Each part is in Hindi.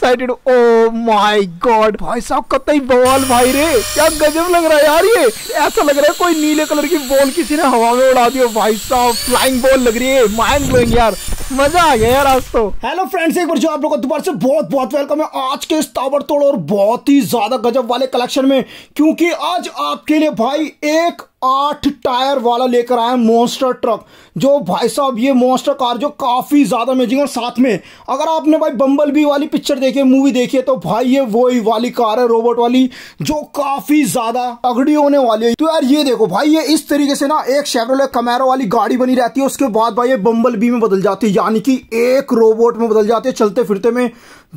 एक्साइटेड ओ माय गॉड भाई साहब कतई बवाल भाई रे क्या गजब लग रहा है यार ये ऐसा लग रहा है कोई नीले कलर की बॉल किसी ने हवा में उड़ा दी हो भाई साहब फ्लाइंग बॉल लग रही है माइंड ब्लोइंग यार मजा आ गया यार आज तो हेलो फ्रेंड्स एक बार जो आप लोगों को दोबारा से बहुत बहुत वेलकम है आज के इस ताबड़तोड़ और बहुत ही ज्यादा गजब वाले कलेक्शन में क्योंकि आज आपके लिए भाई एक आठ टायर वाला लेकर आए मोस्टर ट्रक जो भाई साहब ये मोस्टर कार जो काफ़ी ज़्यादा अमेजिंग और साथ में अगर आपने भाई बम्बल बी वाली पिक्चर देखी मूवी देखी है तो भाई ये वो ही वाली कार है रोबोट वाली जो काफ़ी ज़्यादा अगड़ी होने वाली है तो यार ये देखो भाई ये इस तरीके से ना एक शेवरोले कमेरो वाली गाड़ी बनी रहती है उसके बाद भाई ये बम्बल बी में बदल जाती है यानी कि एक रोबोट में बदल जाती है चलते फिरते में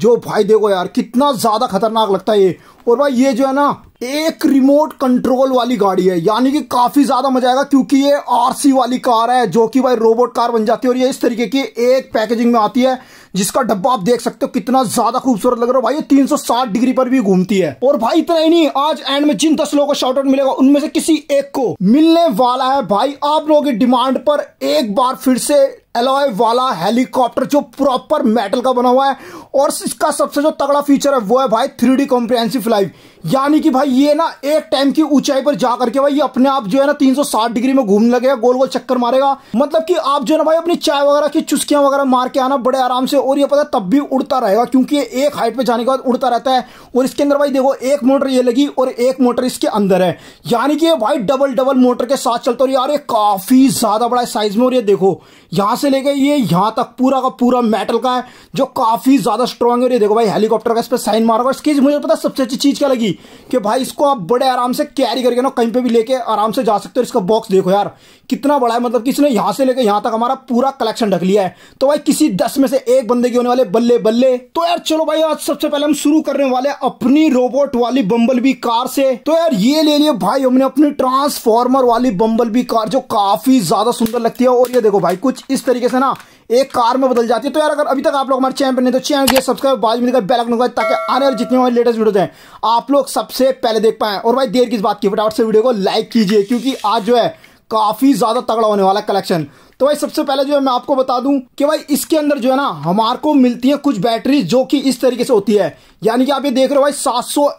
जो भाई देखो यार कितना ज़्यादा खतरनाक लगता है ये और भाई ये जो है ना एक रिमोट कंट्रोल वाली गाड़ी है यानी कि काफी ज्यादा मजा आएगा क्योंकि ये आरसी वाली कार है जो कि भाई रोबोट कार बन जाती है और ये इस तरीके की एक पैकेजिंग में आती है जिसका डब्बा आप देख सकते हो कितना ज्यादा खूबसूरत लग रहा है भाई ये 360 डिग्री पर भी घूमती है और भाई इतना ही नहीं आज एंड में जिन दस लोगों को शॉर्ट आउट मिलेगा उनमें से किसी एक को मिलने वाला है भाई आप लोगों की डिमांड पर एक बार फिर से एलॉय वाला हेलीकॉप्टर जो प्रॉपर मेटल का बना हुआ है और इसका सबसे जो तगड़ा फीचर है वो है भाई थ्री डी कॉम्प्रिहेंसिव फ्लाइट यानी कि भाई ये ना एक टाइम की ऊंचाई पर जाकर के भाई ये अपने आप जो है ना 360 डिग्री में घूमने लगेगा गोल गोल चक्कर मारेगा मतलब कि आप जो है ना भाई अपनी चाय वगैरह की चुस्कियां वगैरह मार के आना बड़े आराम से और ये पता तब भी उड़ता रहेगा क्योंकि एक हाइट पे जाने के बाद उड़ता रहता है और इसके अंदर भाई देखो एक मोटर ये लगी और एक मोटर इसके अंदर है यानी कि भाई डबल डबल मोटर के साथ चलता और यार ये काफ़ी ज़्यादा बड़ा साइज़ में और ये देखो यहां से लेके ये यहाँ तक पूरा का पूरा मेटल का है जो काफ़ी ज़्यादा स्ट्रॉन्ग है और ये देखो भाई हेलीकॉप्टर का इस पर साइन मारोगा इसकी मुझे पता सबसे अच्छी चीज़ क्या लगी कि भाई इसको आप बड़े आराम से कैरी करके ना कहीं पर भी लेके आराम से जा सकते हो इसका बॉक्स देखो यार कितना बड़ा है मतलब कि इसने से लेकर यहाँ तक हमारा पूरा कलेक्शन ढक लिया है तो भाई किसी दस में से एक बंदे के होने वाले बल्ले बल्ले तो यार चलो भाई आज सबसे पहले हम शुरू करने वाले अपनी रोबोट वाली बम्बल बी कार से तो यार ये ले लिए भाई हमने अपनी ट्रांसफॉर्मर वाली बम्बल भी कार जो काफी ज्यादा सुंदर लगती है और ये देखो भाई कुछ इस तरीके से ना एक कार में बदल जाती है तो यार अगर अभी तक आप लोग हमारे चैनल पर नहीं तो चैनल के सब्सक्राइब बाज मिलकर बेल आइकन होगा ताकि आने वाले जितने हमारे लेटेस्ट वीडियो हैं आप लोग सबसे पहले देख पाएं और भाई देर किस बात की फटाफट से वीडियो को लाइक कीजिए क्योंकि आज जो है काफ़ी ज़्यादा तगड़ा होने वाला कलेक्शन तो भाई सबसे पहले जो है मैं आपको बता दूं कि भाई इसके अंदर जो है ना हमारे को मिलती है कुछ बैटरी जो कि इस तरीके से होती है यानी कि आप ये देख रहे हो भाई 700 सौ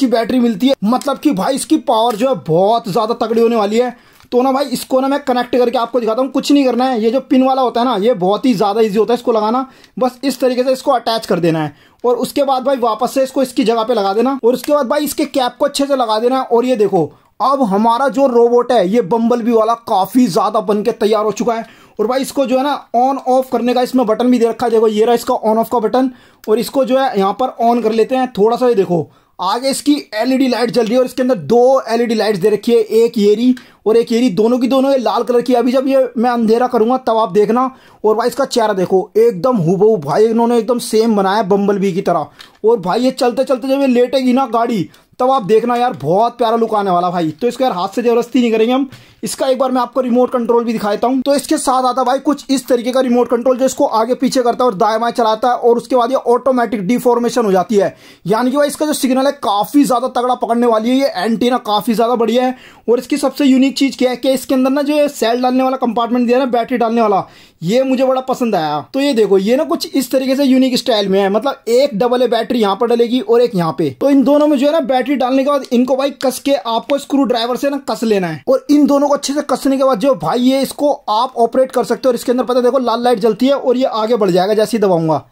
की बैटरी मिलती है मतलब कि भाई इसकी पावर जो है बहुत ज़्यादा तगड़ी होने वाली है तो ना भाई इसको ना मैं कनेक्ट करके आपको दिखाता हूँ कुछ नहीं करना है ये जो पिन वाला होता है ना ये बहुत ही ज़्यादा ईजी होता है इसको लगाना बस इस तरीके से इसको अटैच कर देना है और उसके बाद भाई वापस से इसको इसकी जगह पर लगा देना और उसके बाद भाई इसके कैप को अच्छे से लगा देना और ये देखो अब हमारा जो रोबोट है ये बम्बल बी वाला काफ़ी ज़्यादा बन के तैयार हो चुका है और भाई इसको जो है ना ऑन ऑफ करने का इसमें बटन भी दे रखा है देखो ये रहा इसका ऑन ऑफ का बटन और इसको जो है यहाँ पर ऑन कर लेते हैं थोड़ा सा ये देखो आगे इसकी एलईडी लाइट जल रही है और इसके अंदर दो एलईडी लाइट्स दे रखी है एक येरी और एक एरी दोनों की दोनों ये लाल कलर की अभी जब ये मैं अंधेरा करूंगा तब आप देखना और भाई इसका चेहरा देखो एकदम हुबहू भाई इन्होंने एकदम सेम बनाया बम्बल की तरह और भाई ये चलते चलते जब ये लेटेगी ना गाड़ी तब आप देखना यार बहुत प्यारा लुक आने वाला भाई तो इसको यार हाथ से जबरदस्ती नहीं करेंगे हम इसका एक बार मैं आपको रिमोट कंट्रोल भी दिखाता हूँ तो इसके साथ आता भाई कुछ इस तरीके का रिमोट कंट्रोल जो इसको आगे पीछे करता है और दाएं बाएं चलाता है और उसके बाद ये ऑटोमेटिक डिफॉर्मेशन हो जाती है यानी कि भाई इसका जो सिग्नल है काफी ज्यादा तगड़ा पकड़ने वाली है ये एंटीना काफी ज्यादा बढ़िया है और इसकी सबसे यूनिक चीज क्या है कि इसके अंदर ना जो सेल डालने वाला कंपार्टमेंट दिया ना बैटरी डालने वाला ये मुझे बड़ा पसंद आया तो ये देखो ये ना कुछ इस तरीके से यूनिक स्टाइल में है मतलब एक डबल ए बैटरी यहाँ पर डलेगी और एक यहाँ पे तो इन दोनों में जो है ना बैटरी डालने के बाद इनको भाई कस के आपको स्क्रू ड्राइवर से ना कस लेना है और इन दोनों को अच्छे से कसने के बाद जो भाई ये इसको आप ऑपरेट कर सकते हो और इसके अंदर पता देखो लाल लाइट जलती है और ये आगे बढ़ जाएगा जैसे ही दबाऊंगा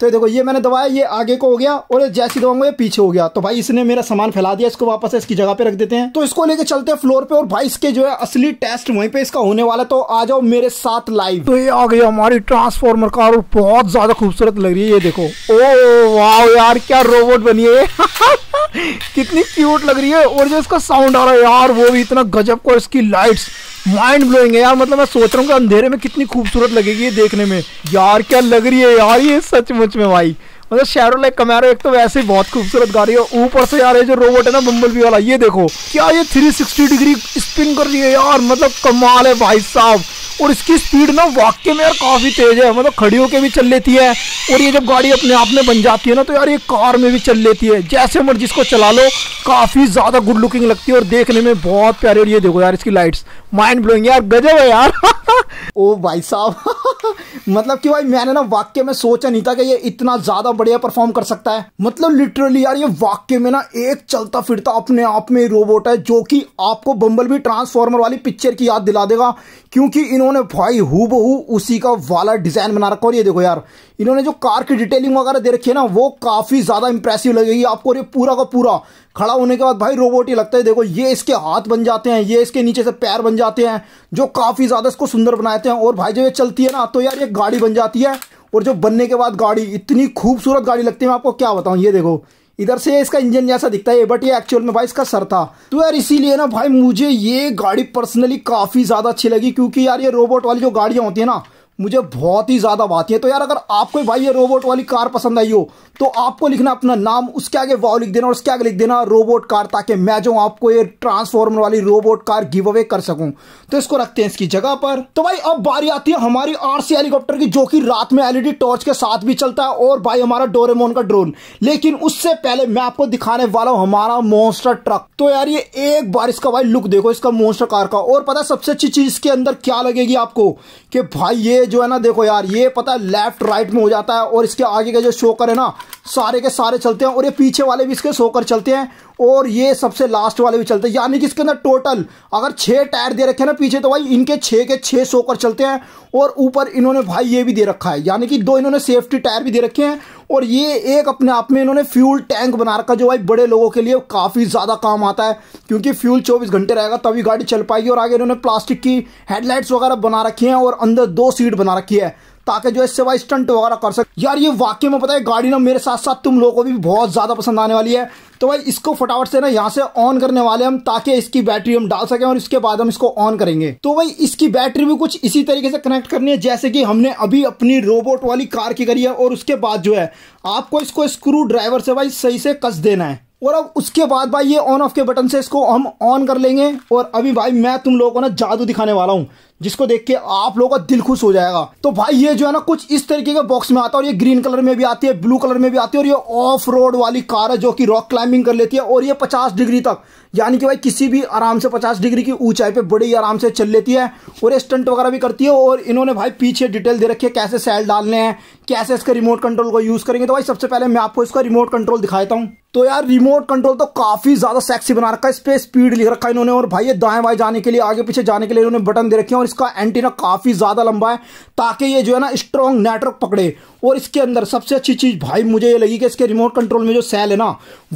तो ये देखो ये मैंने दबाया ये आगे को हो गया और जैसे दबाऊंगा ये पीछे हो गया तो भाई इसने मेरा सामान फैला दिया इसको वापस इसकी जगह पे रख देते हैं तो इसको लेके चलते हैं फ्लोर पे और भाई इसके जो है असली टेस्ट वहीं पे इसका होने वाला तो आ जाओ मेरे साथ लाइव तो ये आ गई हमारी ट्रांसफॉर्मर कार और बहुत ज्यादा खूबसूरत लग रही है ये देखो ओ वाह यार क्या रोबोट बनी है कितनी क्यूट लग रही है और जो इसका साउंड आ रहा है यार वो भी इतना गजब को इसकी लाइट्स माइंड ब्लोइंग है यार मतलब मैं सोच रहा हूँ कि अंधेरे में कितनी खूबसूरत लगेगी ये देखने में यार क्या लग रही है यार ये सचमुच में भाई मतलब शेरो लाइक कमैरो एक तो वैसे ही बहुत खूबसूरत गाड़ी है ऊपर से यार ये जो रोबोट है ना बम्बल भी वाला ये देखो क्या ये 360 डिग्री स्पिन कर रही है यार मतलब कमाल है भाई साहब और इसकी स्पीड ना वाकई में यार काफ़ी तेज़ है मतलब खड़ी होकर भी चल लेती है और ये जब गाड़ी अपने आप में बन जाती है ना तो यार ये कार में भी चल लेती है जैसे मर्जी इसको चला लो काफ़ी ज़्यादा गुड लुकिंग लगती है और देखने में बहुत प्यारी और ये देखो यार इसकी लाइट्स माइंड ब्लोइंग यार गजब है यार ओ भाई साहब मतलब कि भाई मैंने ना वाक्य में सोचा नहीं था कि ये इतना ज़्यादा बढ़िया परफॉर्म कर सकता है मतलब लिटरली यार ये वाक्य में ना एक चलता फिरता अपने आप में रोबोट है जो कि आपको बम्बल भी ट्रांसफॉर्मर वाली पिक्चर की याद दिला देगा क्योंकि इन्होंने भाई हूबहू उसी का वाला डिजाइन बना रखा और ये देखो यार इन्होंने जो कार की डिटेलिंग वगैरह दे रखी है ना वो काफी ज्यादा इंप्रेसिव लगेगी आपको और ये पूरा का पूरा खड़ा होने के बाद भाई रोबोट ही लगता है देखो ये इसके हाथ बन जाते हैं ये इसके नीचे से पैर बन जाते हैं जो काफी ज्यादा इसको सुंदर बनाते हैं और भाई जब ये चलती है ना तो यार ये गाड़ी बन जाती है और जो बनने के बाद गाड़ी इतनी खूबसूरत गाड़ी लगती है मैं आपको क्या बताऊँ ये देखो इधर से इसका इंजन जैसा दिखता है बट ये एक्चुअल में भाई इसका सर था तो यार इसीलिए ना भाई मुझे ये गाड़ी पर्सनली काफ़ी ज़्यादा अच्छी लगी क्योंकि यार ये रोबोट वाली जो गाड़ियाँ होती है ना मुझे बहुत ही ज़्यादा बात है तो यार अगर आपको भाई ये रोबोट वाली कार पसंद आई हो तो आपको लिखना अपना नाम उसके आगे वाव लिख देना और उसके आगे लिख देना रोबोट कार ताकि मैं जो आपको ये ट्रांसफॉर्मर वाली रोबोट कार गिव अवे कर सकूं तो इसको रखते हैं इसकी जगह पर तो भाई अब बारी आती है हमारी आरसी हेलीकॉप्टर की जो कि रात में एलईडी टॉर्च के साथ भी चलता है और भाई हमारा डोरेमोन का ड्रोन लेकिन उससे पहले मैं आपको दिखाने वाला हूं हमारा मोन्स्टर ट्रक तो यार ये एक बार इसका भाई लुक देखो इसका मोन्स्टर कार का और पता सबसे अच्छी चीज इसके अंदर क्या लगेगी आपको कि भाई ये जो है ना देखो यार ये पता है लेफ्ट राइट में हो जाता है और इसके आगे के जो शोकर है ना सारे के सारे चलते हैं और ये पीछे वाले भी इसके शोकर चलते हैं और ये सबसे लास्ट वाले भी चलते हैं यानी कि इसके अंदर टोटल अगर छः टायर दे रखे हैं ना पीछे तो भाई इनके छः के छः सोकर चलते हैं और ऊपर इन्होंने भाई ये भी दे रखा है यानी कि दो इन्होंने सेफ्टी टायर भी दे रखे हैं और ये एक अपने आप में इन्होंने फ्यूल टैंक बना रखा जो भाई बड़े लोगों के लिए काफ़ी ज़्यादा काम आता है क्योंकि फ्यूल चौबीस घंटे रहेगा तभी गाड़ी चल पाएगी और आगे इन्होंने प्लास्टिक की हेडलाइट्स वगैरह बना रखी हैं और अंदर दो सीट बना रखी है ताकि जो इससे सेवा स्टंट वगैरह कर सके यार ये वाक्य में पता है गाड़ी ना मेरे साथ साथ तुम लोगों को भी बहुत ज़्यादा पसंद आने वाली है तो भाई इसको फटाफट से ना यहाँ से ऑन करने वाले हम ताकि इसकी बैटरी हम डाल सके और इसके बाद हम इसको ऑन करेंगे तो भाई इसकी बैटरी भी कुछ इसी तरीके से कनेक्ट करनी है जैसे कि हमने अभी अपनी रोबोट वाली कार की करी है और उसके बाद जो है आपको इसको स्क्रू ड्राइवर से भाई सही से कस देना है और अब उसके बाद भाई ये ऑन ऑफ के बटन से इसको हम ऑन कर लेंगे और अभी भाई मैं तुम लोगों को ना जादू दिखाने वाला हूँ जिसको देख के आप लोगों का दिल खुश हो जाएगा तो भाई ये जो है ना कुछ इस तरीके के बॉक्स में आता है और ये ग्रीन कलर में भी आती है ब्लू कलर में भी आती है और ये ऑफ रोड वाली कार है जो कि रॉक क्लाइंबिंग कर लेती है और ये पचास डिग्री तक यानी कि भाई किसी भी आराम से पचास डिग्री की ऊंचाई पे बड़ी आराम से चल लेती है और ये स्टंट वगैरह भी करती है और इन्होंने भाई पीछे डिटेल दे रखी है कैसे सेल डालने हैं कैसे इसके रिमोट कंट्रोल को यूज़ करेंगे तो भाई सबसे पहले मैं आपको इसका रिमोट कंट्रोल दिखाता हूँ तो यार रिमोट कंट्रोल तो काफी ज्यादा सेक्सी बना रखा है इस पर स्पीड लिख रखा है इन्होंने और भाई ये दाएं बाएं जाने के लिए आगे पीछे जाने के लिए इन्होंने बटन दे रखे हैं और इसका एंटीना काफ़ी ज़्यादा लंबा है ताकि ये जो है ना स्ट्रॉन्ग नेटवर्क पकड़े और इसके अंदर सबसे अच्छी चीज़ भाई मुझे ये लगी कि इसके रिमोट कंट्रोल में जो सेल है ना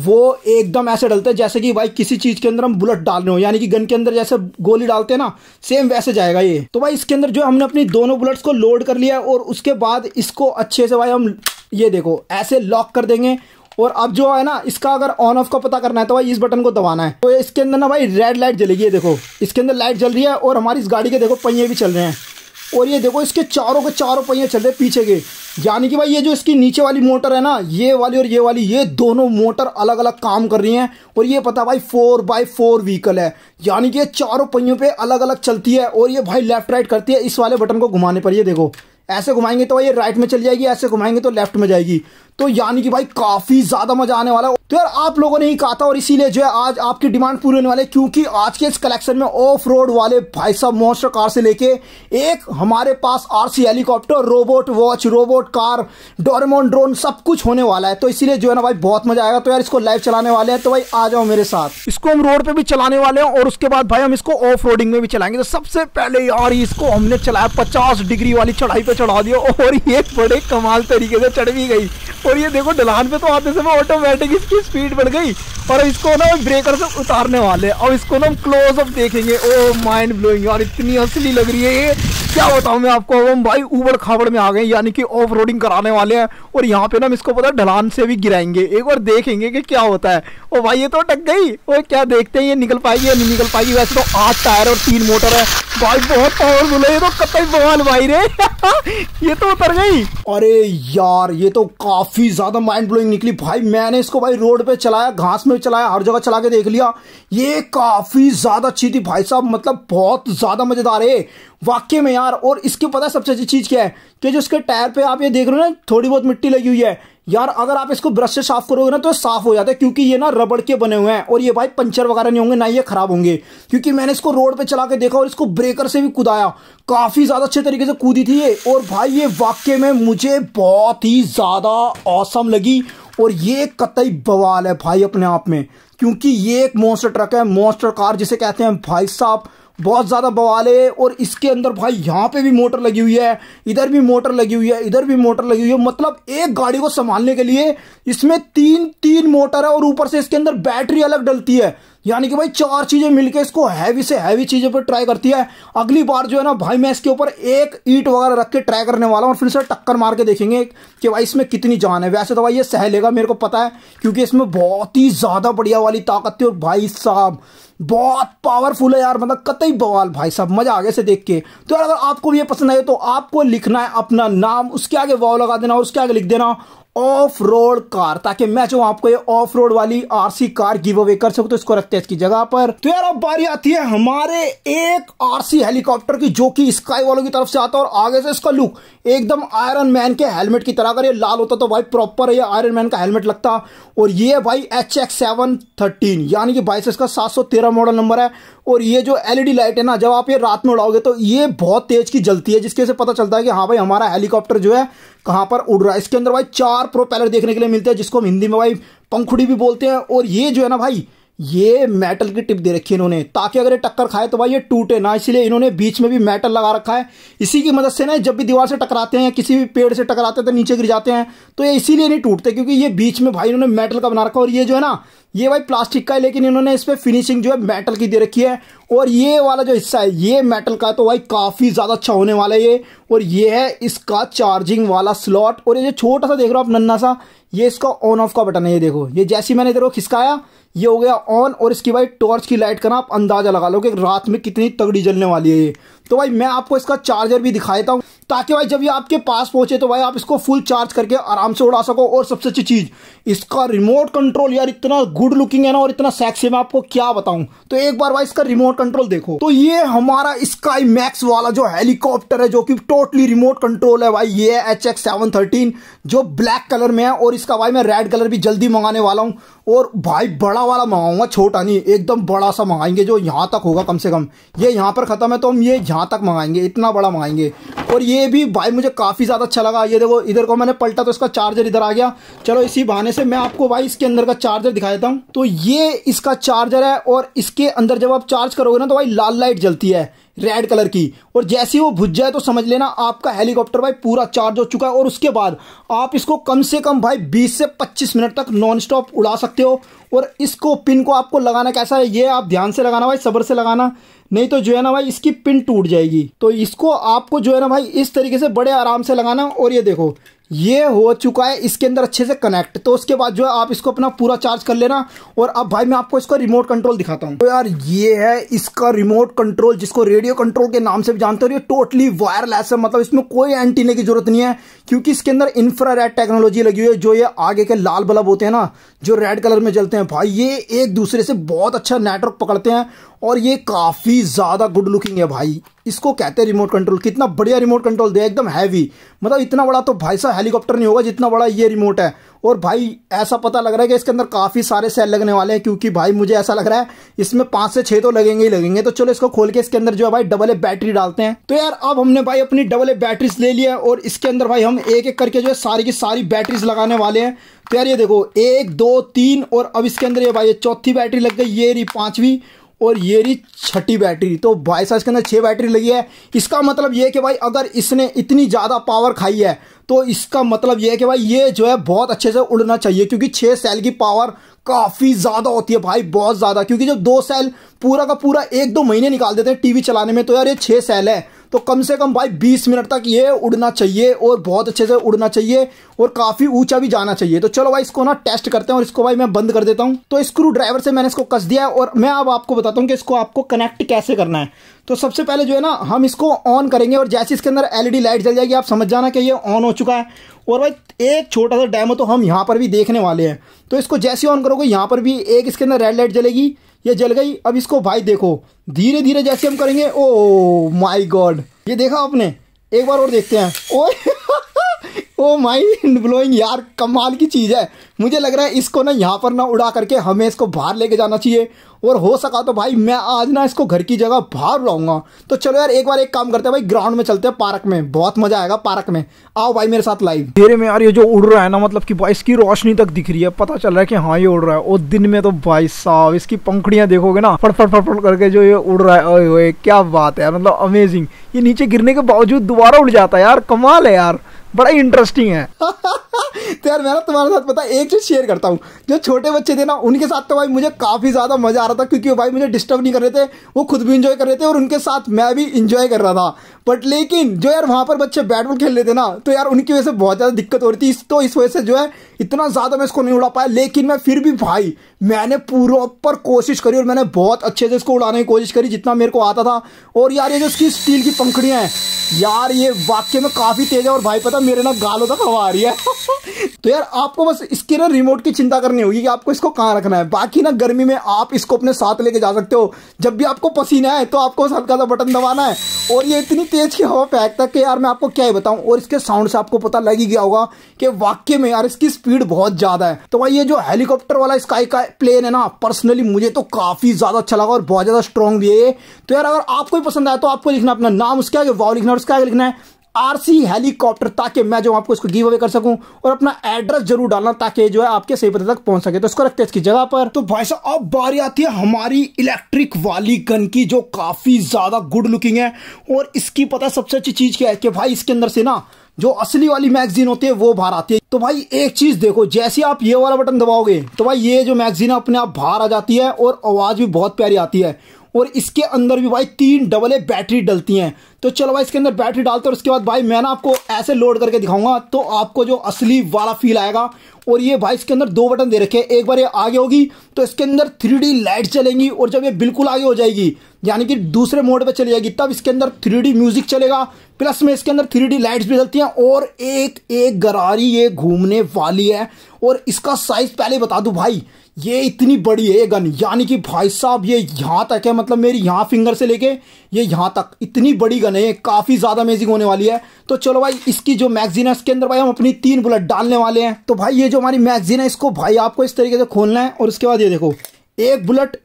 वो एकदम ऐसे डलते हैं जैसे कि भाई किसी चीज़ के अंदर हम बुलेट डाल रहे हो यानी कि गन के अंदर जैसे गोली डालते हैं ना सेम वैसे जाएगा ये तो भाई इसके अंदर जो हमने अपनी दोनों बुलेट्स को लोड कर लिया और उसके बाद इसको अच्छे से भाई हम ये देखो ऐसे लॉक कर देंगे और अब जो है ना इसका अगर ऑन ऑफ का पता करना है तो भाई इस बटन को दबाना है तो इसके अंदर ना भाई रेड लाइट जलेगी देखो इसके अंदर लाइट जल रही है और हमारी इस गाड़ी के देखो पहिए भी चल रहे हैं और ये देखो इसके चारों के चारों पहिए चल रहे पीछे के यानी कि भाई ये जो इसकी नीचे वाली मोटर है ना ये वाली और ये वाली ये दोनों मोटर अलग अलग काम कर रही हैं और ये पता भाई फोर बाई फोर व्हीकल है यानी कि ये चारों पहियों पे अलग अलग चलती है और ये भाई लेफ्ट राइट करती है इस वाले बटन को घुमाने पर ये देखो ऐसे घुमाएंगे तो भाई ये राइट में चल जाएगी ऐसे घुमाएंगे तो लेफ्ट में जाएगी तो यानी कि भाई काफी ज्यादा मजा आने वाला है तो यार आप लोगों ने ही कहा था और इसीलिए जो है आज आपकी डिमांड पूरी होने वाले क्योंकि आज के इस कलेक्शन में ऑफ रोड वाले भाई साहब मोस्टर कार से लेके एक हमारे पास RC helicopter robot watch robot car Doraemon drone सब कुछ होने वाला है तो इसीलिए जो है ना भाई बहुत मजा आएगा तो यार इसको लाइव चलाने वाले हैं तो भाई आ जाओ मेरे साथ इसको हम रोड पे भी चलाने वाले हैं और उसके बाद भाई हम इसको ऑफ रोडिंग में भी चलाएंगे तो सबसे पहले यार इसको हमने चलाया पचास डिग्री वाली चढ़ाई पे चढ़ा दिया और ये बड़े कमाल तरीके से चढ़ भी गई और ये देखो ढलान पे तो आते समय ऑटोमेटिक इसकी स्पीड बढ़ गई और इसको ना ब्रेकर से उतारने वाले और इसको ना हम क्लोज अप देखेंगे ओ माइंड ब्लोइंग और इतनी असली लग रही है ये क्या बताऊँ मैं आपको हम भाई उबड़ खाबड़ में आ गए यानी कि ऑफ रोडिंग कराने वाले हैं और यहाँ पे ना हम इसको पता है ढलान से भी गिराएंगे एक बार देखेंगे कि क्या होता है ओ भाई ये तो टक गई और क्या देखते हैं ये निकल पाएगी या नहीं निकल पाएगी वैसे तो आठ टायर और तीन मोटर है भाई बहुत पावरफुल है ये तो कतई बवाल भाई रे ये तो उतर गई अरे यार ये तो काफी ज्यादा माइंड ब्लोइंग निकली भाई मैंने इसको भाई रोड पे चलाया घास में चलाया हर जगह चला के देख लिया ये काफी ज्यादा अच्छी थी भाई साहब मतलब बहुत ज्यादा मजेदार है वाक्य में यार और इसके पता सबसे अच्छी चीज़ क्या है कि जो इसके टायर पे आप ये देख रहे हो ना थोड़ी बहुत मिट्टी लगी हुई है यार अगर आप इसको ब्रश से साफ करोगे ना तो साफ हो जाता है क्योंकि ये ना रबड़ के बने हुए हैं और ये भाई पंचर वगैरह नहीं होंगे ना ये खराब होंगे क्योंकि मैंने इसको रोड पे चला के देखा और इसको ब्रेकर से भी कुदाया काफ़ी ज़्यादा अच्छे तरीके से कूदी थी ये और भाई ये वाक्य में मुझे बहुत ही ज़्यादा औसम लगी और ये कतई बवाल है भाई अपने आप में क्योंकि ये एक मोस्टर ट्रक है मोस्टर कार जिसे कहते हैं भाई साहब बहुत ज़्यादा बवाल है और इसके अंदर भाई यहाँ पे भी मोटर लगी हुई है इधर भी मोटर लगी हुई है इधर भी मोटर लगी हुई है मतलब एक गाड़ी को संभालने के लिए इसमें तीन तीन मोटर है और ऊपर से इसके अंदर बैटरी अलग डलती है यानी कि भाई चार चीज़ें मिलके इसको हैवी से हैवी चीज़ों पर ट्राई करती है अगली बार जो है ना भाई मैं इसके ऊपर एक ईट वगैरह रख के ट्राई करने वाला हूँ और फिर से टक्कर मार के देखेंगे कि भाई इसमें कितनी जान है वैसे तो भाई ये सह लेगा मेरे को पता है क्योंकि इसमें बहुत ही ज़्यादा बढ़िया वाली ताकत थी और भाई साहब बहुत पावरफुल है यार मतलब कतई बवाल भाई साहब मजा आगे से देख के तो यार अगर आपको भी ये पसंद आए तो आपको लिखना है अपना नाम उसके आगे वाव लगा देना उसके आगे लिख देना ऑफ रोड कार ताकि मैं जो आपको ये ऑफ रोड वाली आरसी कार गिव अवे कर सकूं तो इसको रखते हैं इसकी जगह पर तो यार अब बारी आती है हमारे एक आरसी हेलीकॉप्टर की जो कि स्काई वालों की तरफ से आता है और आगे से इसका लुक एकदम आयरन मैन के हेलमेट की तरह अगर ये लाल होता तो भाई प्रॉपर ये आयरन मैन का हेलमेट लगता और ये भाई एच एक्स सेवन थर्टीन यानी कि बाईस इसका सात सौ तेरह मॉडल नंबर है और ये जो एलईडी लाइट है ना जब आप ये रात में उड़ाओगे तो ये बहुत तेज की जलती है जिसके से पता चलता है कि हाँ भाई हमारा हेलीकॉप्टर जो है कहां पर उड़ रहा है इसके अंदर भाई चार प्रोपेलर देखने के लिए मिलते हैं जिसको हम हिंदी में भाई पंखुड़ी भी बोलते हैं और ये जो है ना भाई ये मेटल की टिप दे रखी है इन्होंने ताकि अगर ये टक्कर खाए तो भाई ये टूटे ना इसलिए इन्होंने बीच में भी मेटल लगा रखा है इसी की मदद से ना जब भी दीवार से टकराते हैं किसी भी पेड़ से टकराते हैं तो नीचे गिर जाते हैं तो ये इसीलिए नहीं टूटते क्योंकि ये बीच में भाई इन्होंने मेटल का बना रखा और ये जो है ना ये भाई प्लास्टिक का है लेकिन इन्होंने इस पर फिनिशिंग जो है मेटल की दे रखी है और ये वाला जो हिस्सा है ये मेटल का तो भाई काफ़ी ज़्यादा अच्छा होने वाला है ये और ये है इसका चार्जिंग वाला स्लॉट और ये जो छोटा सा देख रहे हो आप नन्ना सा ये इसका ऑन ऑफ का बटन है ये देखो ये जैसे मैंने इधर वो खिसकाया ये हो गया ऑन और इसकी भाई टॉर्च की लाइट का ना आप अंदाज़ा लगा लो कि रात में कितनी तगड़ी जलने वाली है ये तो भाई मैं आपको इसका चार्जर भी दिखा देता हूँ ताकि भाई जब ये आपके पास पहुंचे तो भाई आप इसको फुल चार्ज करके आराम से उड़ा सको और सबसे अच्छी चीज़ इसका रिमोट कंट्रोल यार इतना गुड लुकिंग है ना और इतना सेक्सी मैं आपको क्या बताऊं तो एक बार भाई इसका रिमोट कंट्रोल देखो तो ये हमारा स्काई मैक्स वाला जो हेलीकॉप्टर है जो कि टोटली रिमोट कंट्रोल है भाई ये एच एक्स सेवन थर्टीन जो ब्लैक कलर में है और इसका भाई मैं रेड कलर भी जल्दी मंगाने वाला हूँ और भाई बड़ा वाला मंगाऊंगा छोटा नहीं एकदम बड़ा सा मंगाएंगे जो यहाँ तक होगा कम से कम ये यहाँ पर ख़त्म है तो हम ये यहाँ तक मंगाएंगे इतना बड़ा मंगाएंगे और ये भी भाई मुझे काफ़ी ज़्यादा अच्छा लगा ये देखो इधर को मैंने पलटा तो इसका चार्जर इधर आ गया चलो इसी बहाने से मैं आपको भाई इसके अंदर का चार्जर दिखा देता हूँ तो ये इसका चार्जर है और इसके अंदर जब आप चार्ज करोगे ना तो भाई लाल लाइट जलती है रेड कलर की और जैसे वो भुज जाए तो समझ लेना आपका हेलीकॉप्टर भाई पूरा चार्ज हो चुका है और उसके बाद आप इसको कम से कम भाई 20 से 25 मिनट तक नॉन स्टॉप उड़ा सकते हो और इसको पिन को आपको लगाना कैसा है ये आप ध्यान से लगाना भाई सब्र से लगाना नहीं तो जो है ना भाई इसकी पिन टूट जाएगी तो इसको आपको जो है ना भाई इस तरीके से बड़े आराम से लगाना और ये देखो ये हो चुका है इसके अंदर अच्छे से कनेक्ट तो उसके बाद जो है आप इसको अपना पूरा चार्ज कर लेना और अब भाई मैं आपको इसका रिमोट कंट्रोल दिखाता हूँ तो यार ये है इसका रिमोट कंट्रोल जिसको रेडियो कंट्रोल के नाम से भी जानते हो ये टोटली वायरलेस है मतलब इसमें कोई एंटीने की जरूरत नहीं है क्योंकि इसके अंदर इंफ्रा टेक्नोलॉजी लगी हुई है जो ये आगे के लाल बल्ब होते हैं ना जो रेड कलर में जलते हैं भाई ये एक दूसरे से बहुत अच्छा नेटवर्क पकड़ते हैं और ये काफ़ी ज़्यादा गुड लुकिंग है भाई इसको कहते हैं रिमोट कंट्रोल कितना बढ़िया रिमोट कंट्रोल दे एकदम हैवी मतलब इतना बड़ा तो भाई साहब हेलीकॉप्टर नहीं होगा जितना बड़ा ये रिमोट है और भाई ऐसा पता लग रहा है कि इसके अंदर काफ़ी सारे सेल लगने वाले हैं क्योंकि भाई मुझे ऐसा लग रहा है इसमें पाँच से छः तो लगेंगे ही लगेंगे तो चलो इसको खोल के इसके अंदर जो है भाई डबल ए बैटरी डालते हैं तो यार अब हमने भाई अपनी डबल ए बैटरीज ले लिया और इसके अंदर भाई हम एक एक करके जो है सारी की सारी बैटरीज लगाने वाले हैं तो यार ये देखो एक दो तीन और अब इसके अंदर ये भाई चौथी बैटरी लग गई ये रही पाँचवीं और ये रही छठी बैटरी तो भाई साहब इसके अंदर छः बैटरी लगी है इसका मतलब ये कि भाई अगर इसने इतनी ज़्यादा पावर खाई है तो इसका मतलब ये है कि भाई ये जो है बहुत अच्छे से उड़ना चाहिए क्योंकि छः सेल की पावर काफ़ी ज़्यादा होती है भाई बहुत ज़्यादा क्योंकि जब दो सेल पूरा का पूरा एक दो महीने निकाल देते हैं टीवी चलाने में तो यार ये छः सेल है तो कम से कम भाई 20 मिनट तक ये उड़ना चाहिए और बहुत अच्छे से उड़ना चाहिए और काफ़ी ऊंचा भी जाना चाहिए तो चलो भाई इसको ना टेस्ट करते हैं और इसको भाई मैं बंद कर देता हूँ तो स्क्रू ड्राइवर से मैंने इसको कस दिया है और मैं अब आपको बताता हूँ कि इसको आपको कनेक्ट कैसे करना है तो सबसे पहले जो है ना हम इसको ऑन करेंगे और जैसे इसके अंदर एलईडी लाइट जल जाएगी आप समझ जाना कि ये ऑन हो चुका है और भाई एक छोटा सा डैमो तो हम यहाँ पर भी देखने वाले हैं तो इसको जैसे ऑन करोगे यहाँ पर भी एक इसके अंदर रेड लाइट जलेगी ये जल गई अब इसको भाई देखो धीरे धीरे जैसे हम करेंगे ओ माई गॉड ये देखा आपने एक बार और देखते हैं ओ ओ माइंड ब्लोइंग यार कमाल की चीज़ है मुझे लग रहा है इसको ना यहाँ पर ना उड़ा करके हमें इसको बाहर लेके जाना चाहिए और हो सका तो भाई मैं आज ना इसको घर की जगह बाहर लाऊंगा तो चलो यार एक बार एक काम करते हैं भाई ग्राउंड में चलते हैं पार्क में बहुत मजा आएगा पार्क में आओ भाई मेरे साथ लाइव धीरे में यार ये जो उड़ रहा है ना मतलब की भाई इसकी रोशनी तक दिख रही है पता चल रहा है कि हाँ ये उड़ रहा है और दिन में तो भाई साहब इसकी पंखड़ियां देखोगे ना फटफट फटफट करके जो ये उड़ रहा है क्या बात है मतलब अमेजिंग ये नीचे गिरने के बावजूद दोबारा उड़ जाता है यार कमाल है यार बड़ा इंटरेस्टिंग है तो यार मैं ना तुम्हारे साथ पता एक चीज़ शेयर करता हूँ जो छोटे बच्चे थे ना उनके साथ तो भाई मुझे काफ़ी ज़्यादा मज़ा आ रहा था क्योंकि वो भाई मुझे डिस्टर्ब नहीं कर रहे थे वो खुद भी इंजॉय कर रहे थे और उनके साथ मैं भी इंजॉय कर रहा था बट लेकिन जो यार वहाँ पर बच्चे बैट बॉल खेल रहे थे ना तो यार उनकी वजह से बहुत ज़्यादा दिक्कत हो रही थी इस तो इस वजह से जो है इतना ज़्यादा मैं इसको नहीं उड़ा पाया लेकिन मैं फिर भी भाई मैंने प्रॉपर कोशिश करी और मैंने बहुत अच्छे से इसको उड़ाने की कोशिश करी जितना मेरे को आता था और यार ये जो इसकी स्टील की पंखड़ियाँ हैं यार ये वाक्य में काफ़ी तेज़ है और भाई पता मेरे ना गालों तक हवा आ रही है तो यार आपको बस इसके ना रिमोट की चिंता करनी होगी कि आपको इसको कहाँ रखना है बाकी ना गर्मी में आप इसको अपने साथ लेके जा सकते हो जब भी आपको पसीना है तो आपको हल्का सा बटन दबाना है और ये इतनी तेज की हवा फेंकता है कि यार मैं आपको क्या ही बताऊं और इसके साउंड से आपको पता लग ही गया होगा कि वाक्य में यार इसकी स्पीड बहुत ज़्यादा है तो भाई ये जो हेलीकॉप्टर वाला स्काई का प्लेन है ना पर्सनली मुझे तो काफ़ी ज़्यादा अच्छा लगा और बहुत ज़्यादा स्ट्रॉन्ग भी है तो यार अगर आपको भी पसंद आया तो आपको लिखना अपना नाम उसके आगे वाव लिखना और उसके आगे लिखना है आरसी हेलीकॉप्टर ताकि मैं जो आपको इसको गिव अवे कर सकूं और अपना एड्रेस जरूर डालना ताकि जो है आपके सही पते तक पहुंच सके तो इसको रखते हैं इसकी जगह पर तो भाई साहब अब बारी आती है हमारी इलेक्ट्रिक वाली गन की जो काफी ज्यादा गुड लुकिंग है और इसकी पता सबसे अच्छी चीज क्या है कि भाई इसके अंदर से ना जो असली वाली मैगजीन होती है वो बाहर आती है तो भाई एक चीज देखो जैसे आप ये वाला बटन दबाओगे तो भाई ये जो मैगजीन है अपने आप बाहर आ जाती है और आवाज भी बहुत प्यारी आती है और इसके अंदर भी भाई तीन डबल ए बैटरी डलती हैं तो चलो भाई इसके अंदर बैटरी डालते हैं और उसके बाद भाई मैं ना आपको ऐसे लोड करके दिखाऊंगा तो आपको जो असली वाला फील आएगा और ये भाई इसके अंदर दो बटन दे रखे हैं एक बार ये आगे होगी तो इसके अंदर थ्री लाइट चलेंगी और जब ये बिल्कुल आगे हो जाएगी यानी कि दूसरे मोड पे चली जाएगी तब इसके अंदर थ्री म्यूजिक चलेगा प्लस में इसके अंदर थ्री लाइट्स भी चलती हैं और एक एक गरारी ये घूमने वाली है और इसका साइज पहले बता दूं भाई ये इतनी बड़ी है ये गन यानी कि भाई साहब ये यहाँ तक है मतलब मेरी यहाँ फिंगर से लेके ये यहाँ तक इतनी बड़ी गन है ये काफ़ी ज़्यादा अमेजिंग होने वाली है तो चलो भाई इसकी जो मैगजीन है उसके अंदर भाई हम अपनी तीन बुलेट डालने वाले हैं तो भाई ये जो हमारी मैगजीन है इसको भाई आपको इस तरीके से खोलना है और उसके बाद ये देखो एक बुलेट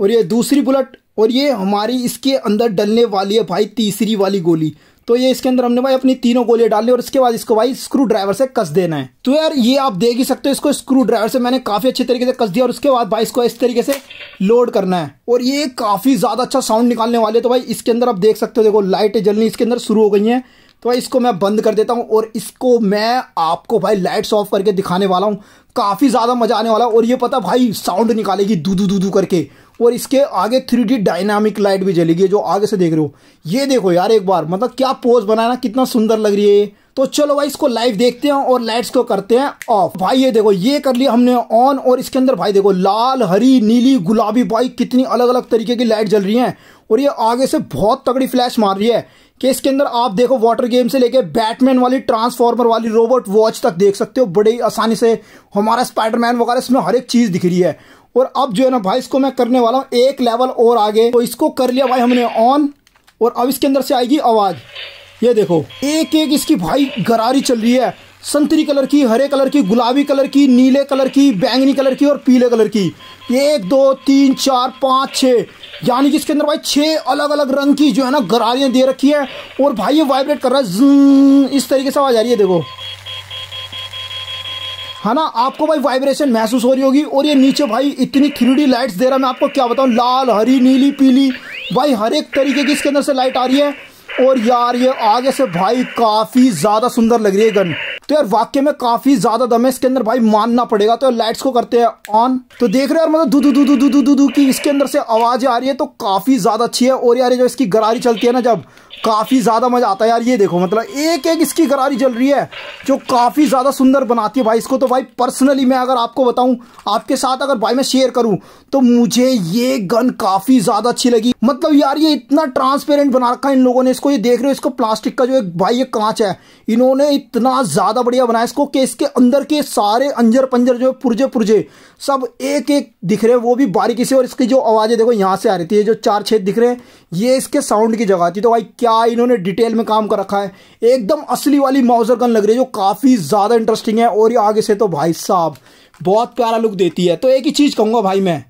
और ये दूसरी बुलेट और ये हमारी इसके अंदर डलने वाली है भाई तीसरी वाली गोली तो ये इसके अंदर हमने भाई अपनी तीनों गोलियां डाली और इसके बाद इसको भाई स्क्रू ड्राइवर से कस देना है तो यार ये आप देख ही सकते हो इसको स्क्रू ड्राइवर से मैंने काफी अच्छे तरीके से कस दिया और उसके बाद भाई इसको इस तरीके से लोड करना है और ये काफी ज्यादा अच्छा साउंड निकालने वाले तो भाई इसके अंदर आप देख सकते हो देखो लाइटें जलनी इसके अंदर शुरू हो गई है तो भाई इसको मैं बंद कर देता हूँ और इसको मैं आपको भाई लाइट्स ऑफ करके दिखाने वाला हूँ काफ़ी ज़्यादा मज़ा आने वाला है और ये पता भाई साउंड निकालेगी दू दू दू दू करके और इसके आगे थ्री डी डायनामिक लाइट भी जलेगी जो आगे से देख रहे हो ये देखो यार एक बार मतलब क्या पोज बनाना कितना सुंदर लग रही है तो चलो भाई इसको लाइव देखते हैं और लाइट्स को करते हैं ऑफ भाई ये देखो ये कर लिया हमने ऑन और इसके अंदर भाई देखो लाल हरी नीली गुलाबी भाई कितनी अलग अलग तरीके की लाइट जल रही हैं और ये आगे से बहुत तगड़ी फ्लैश मार रही है कि इसके अंदर आप देखो वाटर गेम से लेके बैटमैन वाली ट्रांसफॉर्मर वाली रोबोट वॉच तक देख सकते हो बड़े आसानी से हमारा स्पाइडरमैन वगैरह इसमें हर एक चीज़ दिख रही है और अब जो है ना भाई इसको मैं करने वाला हूँ एक लेवल और आगे तो इसको कर लिया भाई हमने ऑन और अब इसके अंदर से आएगी आवाज़ ये देखो एक एक इसकी भाई गरारी चल रही है संतरी कलर की हरे कलर की गुलाबी कलर की नीले कलर की बैंगनी कलर की और पीले कलर की एक दो तीन चार पाँच छः यानी कि इसके अंदर भाई छः अलग अलग रंग की जो है ना गरारियाँ दे रखी है और भाई ये वाइब्रेट कर रहा है इस तरीके से आवाज़ आ रही है देखो है ना आपको भाई वाइब्रेशन महसूस हो रही होगी और ये नीचे भाई इतनी थ्री लाइट्स दे रहा मैं आपको क्या बताऊँ लाल हरी नीली पीली भाई हर एक तरीके की इसके अंदर से लाइट आ रही है और यार ये आगे से भाई काफ़ी ज़्यादा सुंदर लग रही है गन तो यार वाक्य में काफ़ी ज़्यादा दम है इसके अंदर भाई मानना पड़ेगा तो यार लाइट्स को करते हैं ऑन तो देख रहे हैं यार मतलब दू दू दू दू दू दू दू की इसके अंदर से आवाज आ रही है तो काफ़ी ज़्यादा अच्छी है और यार जो इसकी गरारी चलती है ना जब काफ़ी ज़्यादा मज़ा आता है यार ये देखो मतलब एक एक इसकी गरारी चल रही है जो काफ़ी ज़्यादा सुंदर बनाती है भाई इसको तो भाई पर्सनली मैं अगर आपको बताऊं आपके साथ अगर भाई मैं शेयर करूं तो मुझे ये गन काफ़ी ज़्यादा अच्छी लगी मतलब यार ये इतना ट्रांसपेरेंट बना रखा है इन लोगों ने इसको ये देख रहे हो इसको प्लास्टिक का जो एक भाई ये कांच है इन्होंने इतना ज़्यादा बढ़िया बनाया इसको कि इसके अंदर के सारे अंजर पंजर जो पुरजे पुरजे सब एक एक दिख रहे हैं वो भी बारीकी से और इसकी जो आवाज़ें देखो यहाँ से आ रही थी ये जो चार छेद दिख रहे हैं ये इसके साउंड की जगह थी तो भाई क्या क्या इन्होंने डिटेल में काम कर रखा है एकदम असली वाली माउजर गन लग रही है जो काफ़ी ज़्यादा इंटरेस्टिंग है और ये आगे से तो भाई साहब बहुत प्यारा लुक देती है तो एक ही चीज़ कहूंगा भाई मैं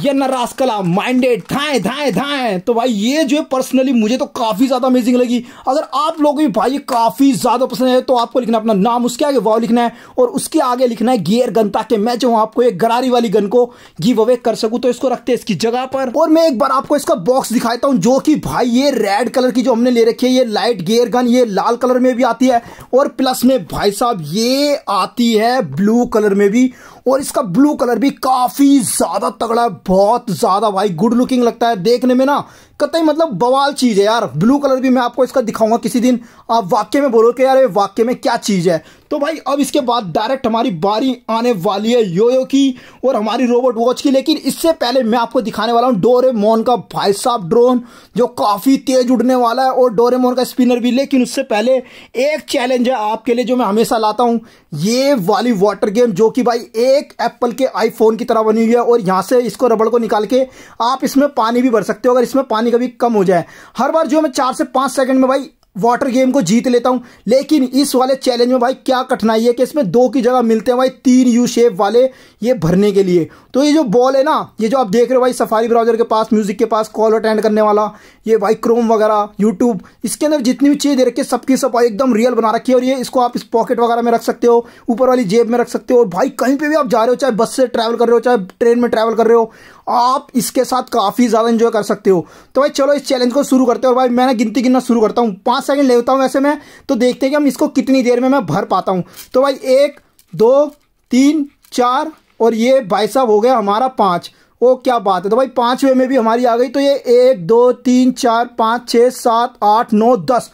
ये ना कला माइंडेड धाए धाए धाए तो भाई ये जो है पर्सनली मुझे तो काफ़ी ज़्यादा अमेजिंग लगी अगर आप लोगों भी भाई ये काफ़ी ज़्यादा पसंद है तो आपको लिखना अपना नाम उसके आगे वाव लिखना है और उसके आगे लिखना है गियर गन ताकि मैं जो आपको एक गरारी वाली गन को गिव अवे कर सकू तो इसको रखते हैं इसकी जगह पर और मैं एक बार आपको इसका बॉक्स दिखाता हूँ जो कि भाई ये रेड कलर की जो हमने ले रखी है ये लाइट गियर गन ये लाल कलर में भी आती है और प्लस में भाई साहब ये आती है ब्लू कलर में भी और इसका ब्लू कलर भी काफी ज्यादा तगड़ा है बहुत ज्यादा भाई गुड लुकिंग लगता है देखने में ना कतई मतलब बवाल चीज है यार ब्लू कलर भी मैं आपको इसका दिखाऊंगा किसी दिन आप वाक्य में बोलो कि यार वाक्य में क्या चीज है तो भाई अब इसके बाद डायरेक्ट हमारी बारी आने वाली है योयो की और हमारी रोबोट वॉच की लेकिन इससे पहले मैं आपको दिखाने वाला हूँ डोरेमोन का भाई साहब ड्रोन जो काफ़ी तेज उड़ने वाला है और डोरेमोन का स्पिनर भी लेकिन उससे पहले एक चैलेंज है आपके लिए जो मैं हमेशा लाता हूँ ये वाली वाटर गेम जो कि भाई एक एप्पल के आईफोन की तरह बनी हुई है और यहाँ से इसको रबड़ को निकाल के आप इसमें पानी भी भर सकते हो अगर इसमें पानी कभी कम हो जाए हर बार जो मैं चार से पाँच सेकेंड में भाई वाटर गेम को जीत लेता हूं लेकिन इस वाले चैलेंज में भाई क्या कठिनाई है कि इसमें दो की जगह मिलते हैं भाई तीन यू शेप वाले ये भरने के लिए तो ये जो बॉल है ना ये जो आप देख रहे हो भाई सफारी ब्राउजर के पास म्यूजिक के पास कॉल अटेंड करने वाला ये भाई क्रोम वगैरह यूट्यूब इसके अंदर जितनी भी चीज़ दे रखी है सबकी सब एकदम रियल बना रखी है और ये इसको आप इस पॉकेट वगैरह में रख सकते हो ऊपर वाली जेब में रख सकते हो और भाई कहीं पर भी आप जा रहे हो चाहे बस से ट्रैवल कर रहे हो चाहे ट्रेन में ट्रैवल कर रहे हो आप इसके साथ काफ़ी ज़्यादा इंजॉय कर सकते हो तो भाई चलो इस चैलेंज को शुरू करते हो और भाई मैंने गिनती गिनना शुरू करता हूँ पांच सेकंड लेता हूँ ऐसे में तो देखते हैं कि हम इसको कितनी देर में मैं भर पाता हूँ तो भाई एक दो तीन चार और ये भाई साहब हो गया हमारा पाँच ओ क्या बात है तो भाई वे में भी हमारी आ गई तो ये एक दो तीन चार पाँच छः सात आठ नौ दस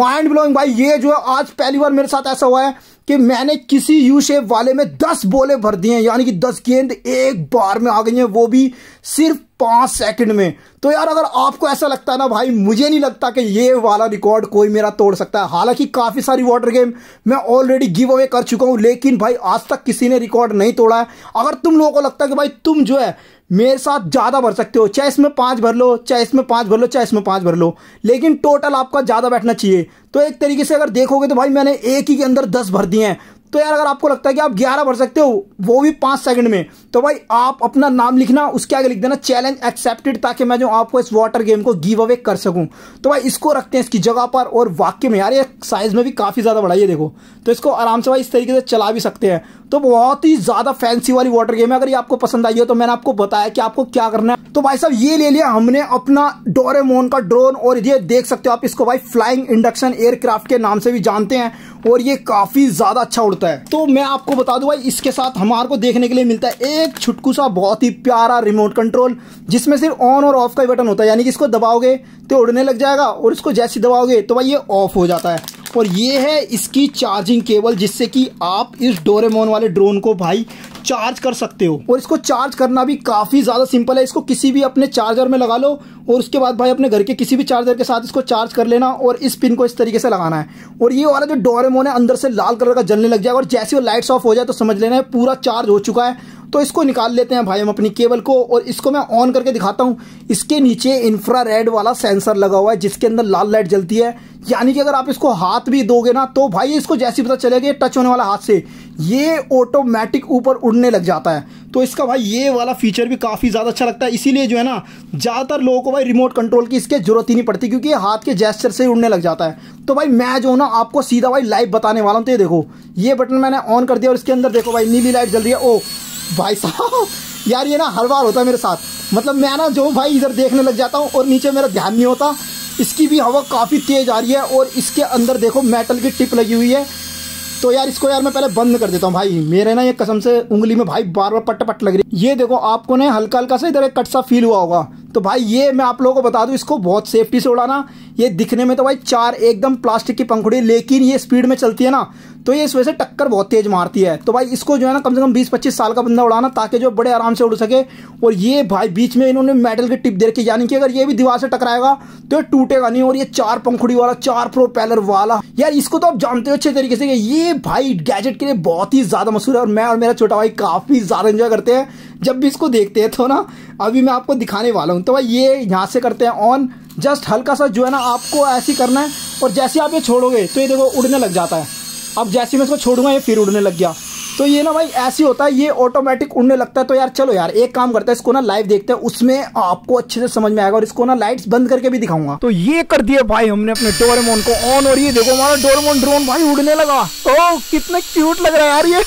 माइंड ब्लोइंग भाई ये जो है आज पहली बार मेरे साथ ऐसा हुआ है कि मैंने किसी यू शेप वाले में दस बोले भर दिए हैं यानी कि दस गेंद एक बार में आ गई हैं वो भी सिर्फ पांच सेकंड में तो यार अगर आपको ऐसा लगता है ना भाई मुझे नहीं लगता कि ये वाला रिकॉर्ड कोई मेरा तोड़ सकता है हालांकि काफ़ी सारी वाटर गेम मैं ऑलरेडी गिव अवे कर चुका हूं लेकिन भाई आज तक किसी ने रिकॉर्ड नहीं तोड़ा है अगर तुम लोगों को लगता है कि भाई तुम जो है मेरे साथ ज़्यादा भर सकते हो चाहे इसमें पांच भर लो चाहे इसमें पांच भर लो चाहे इसमें पांच भर लो लेकिन टोटल आपका ज़्यादा बैठना चाहिए तो एक तरीके से अगर देखोगे तो भाई मैंने एक ही के अंदर दस भर दिए हैं तो यार अगर आपको लगता है कि आप ग्यारह भर सकते हो वो भी पांच सेकंड में तो भाई आप अपना नाम लिखना उसके आगे लिख देना चैलेंज एक्सेप्टेड ताकि मैं जो आपको इस वाटर गेम को गिव अवे कर सकूं तो भाई इसको रखते हैं इसकी जगह पर और वाक्य में यार ये साइज़ में भी काफ़ी ज़्यादा बढ़ाई है देखो तो इसको आराम से भाई इस तरीके से चला भी सकते हैं तो बहुत ही ज़्यादा फैंसी वाली वाटर गेम है अगर ये आपको पसंद आई हो तो मैंने आपको बताया कि आपको क्या करना है तो भाई साहब ये ले लिया हमने अपना डोरेमोन का ड्रोन और ये देख सकते हो आप इसको भाई फ्लाइंग इंडक्शन एयरक्राफ्ट के नाम से भी जानते हैं और ये काफ़ी ज़्यादा अच्छा उड़ता है तो मैं आपको बता दूँ भाई इसके साथ हमारे को देखने के लिए मिलता है एक छुटकू सा बहुत ही प्यारा रिमोट कंट्रोल जिसमें सिर्फ ऑन और ऑफ का ही बटन होता है यानी कि इसको दबाओगे तो उड़ने लग जाएगा और इसको जैसे दबाओगे तो भाई ये ऑफ हो जाता है और ये है इसकी चार्जिंग केबल जिससे कि आप इस डोरेमोन वाले ड्रोन को भाई चार्ज कर सकते हो और इसको चार्ज करना भी काफ़ी ज़्यादा सिंपल है इसको किसी भी अपने चार्जर में लगा लो और उसके बाद भाई अपने घर के किसी भी चार्जर के साथ इसको चार्ज कर लेना और इस पिन को इस तरीके से लगाना है और ये वाला जो डोरेमोन है अंदर से लाल कलर का जलने लग जाएगा और जैसे वो लाइट्स ऑफ हो जाए तो समझ लेना है पूरा चार्ज हो चुका है तो इसको निकाल लेते हैं भाई हम अपनी केबल को और इसको मैं ऑन करके दिखाता हूँ इसके नीचे इंफ्रा वाला सेंसर लगा हुआ है जिसके अंदर लाल लाइट जलती है यानी कि अगर आप इसको हाथ भी दोगे ना तो भाई इसको जैसे पता चलेगा टच होने वाला हाथ से ये ऑटोमेटिक ऊपर उड़ने लग जाता है तो इसका भाई ये वाला फीचर भी काफ़ी ज़्यादा अच्छा लगता है इसीलिए जो है ना ज़्यादातर लोगों को भाई रिमोट कंट्रोल की इसके ज़रूरत ही नहीं पड़ती क्योंकि हाथ के जेस्चर से ही उड़ने लग जाता है तो भाई मैं जो ना आपको सीधा भाई लाइव बताने वाला हूँ तो ये देखो ये बटन मैंने ऑन कर दिया और इसके अंदर देखो भाई नीली लाइट जल रही है ओ भाई साहब यार ये ना हर बार होता है मेरे साथ मतलब मैं ना जो भाई इधर देखने लग जाता हूँ और नीचे मेरा ध्यान नहीं होता इसकी भी हवा काफ़ी तेज़ आ रही है और इसके अंदर देखो मेटल की टिप लगी हुई है तो यार इसको यार मैं पहले बंद कर देता हूँ भाई मेरे ना ये कसम से उंगली में भाई बार बार पट पट लग रही है ये देखो आपको ना हल्का हल्का सा इधर एक कट सा फील हुआ होगा तो भाई ये मैं आप लोगों को बता दूँ इसको बहुत सेफ्टी से उड़ाना ये दिखने में तो भाई चार एकदम प्लास्टिक की पंखुड़ी लेकिन ये स्पीड में चलती है ना तो ये इस वजह से टक्कर बहुत तेज मारती है तो भाई इसको जो है ना कम से कम बीस पच्चीस साल का बंदा उड़ाना ताकि जो बड़े आराम से उड़ सके और ये भाई बीच में इन्होंने मेडल की टिप दे रखी यानी कि अगर ये भी दीवार से टकराएगा तो ये टूटेगा नहीं और ये चार पंखुड़ी वाला चार प्रोपेलर वाला यार इसको तो आप जानते हो अच्छे तरीके से ये भाई गैजेट के लिए बहुत ही ज्यादा मशहूर है और मैं और मेरा छोटा भाई काफी ज्यादा इंजॉय करते हैं जब भी इसको देखते हैं तो ना अभी मैं आपको दिखाने वाला हूँ तो भाई ये यहाँ से करते हैं ऑन जस्ट हल्का सा जो है ना आपको ऐसी करना है और जैसे आप ये छोड़ोगे तो ये देखो उड़ने लग जाता है अब जैसे मैं इसको छोड़ूंगा ये फिर उड़ने लग गया तो ये ना भाई ऐसे होता है ये ऑटोमेटिक उड़ने लगता है तो यार चलो यार एक काम करता है इसको ना लाइव देखते हैं उसमें आपको अच्छे से समझ में आएगा और इसको ना लाइट्स बंद करके भी दिखाऊंगा तो ये कर दिया भाई हमने अपने डोरेमोन को ऑन और ये देखो हमारा डोरेमोन ड्रोन भाई उड़ने लगा ओ कितना क्यूट लग रहा है यार ये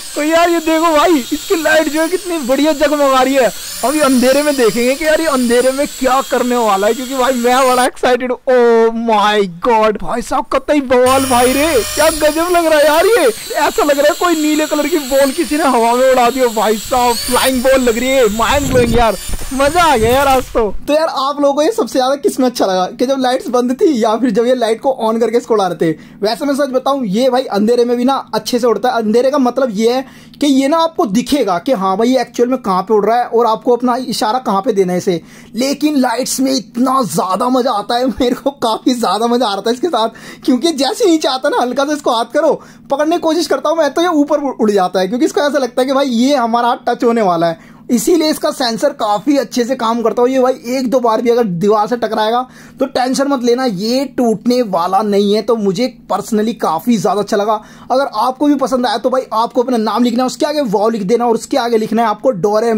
तो यार ये देखो भाई इसकी लाइट जो है कितनी बढ़िया जगमगा रही है अभी अंधेरे में देखेंगे कि यार ये अंधेरे में क्या करने वाला है क्योंकि भाई मैं बड़ा एक्साइटेड ओ माय गॉड भाई साहब कतई बवाल भाई रे क्या गजब लग रहा है यार ये ऐसा लग रहा है कोई नीले कलर की बॉल किसी ने हवा में उड़ा दियो भाई साहब फ्लाइंग बॉल लग रही है माइंड ब्लोइंग यार मजा आ गया यार आज तो तो यार आप लोगों को ये सबसे ज्यादा किसमें अच्छा लगा कि जब लाइट्स बंद थी या फिर जब ये लाइट को ऑन करके इसको उड़ा रहे थे वैसे मैं सच बताऊं ये भाई अंधेरे में भी ना अच्छे से उड़ता है अंधेरे का मतलब ये है कि ये ना आपको दिखेगा कि हाँ भाई ये एक्चुअल में कहाँ पे उड़ रहा है और आपको अपना इशारा कहाँ पे देना है इसे लेकिन लाइट्स में इतना ज्यादा मजा आता है मेरे को काफी ज्यादा मजा आ रहा था इसके साथ क्योंकि जैसे नीचे आता ना हल्का से इसको हाथ करो पकड़ने की कोशिश करता हूँ मैं तो ये ऊपर ऊपर उड़ जाता है क्योंकि इसको ऐसा लगता है कि भाई ये हमारा हाथ टच होने वाला है इसीलिए इसका सेंसर काफ़ी अच्छे से काम करता हो ये भाई एक दो बार भी अगर दीवार से टकराएगा तो टेंशन मत लेना ये टूटने वाला नहीं है तो मुझे पर्सनली काफ़ी ज़्यादा अच्छा लगा अगर आपको भी पसंद आया तो भाई आपको अपना नाम लिखना है उसके आगे वाव लिख देना और उसके आगे लिखना है आपको डोरे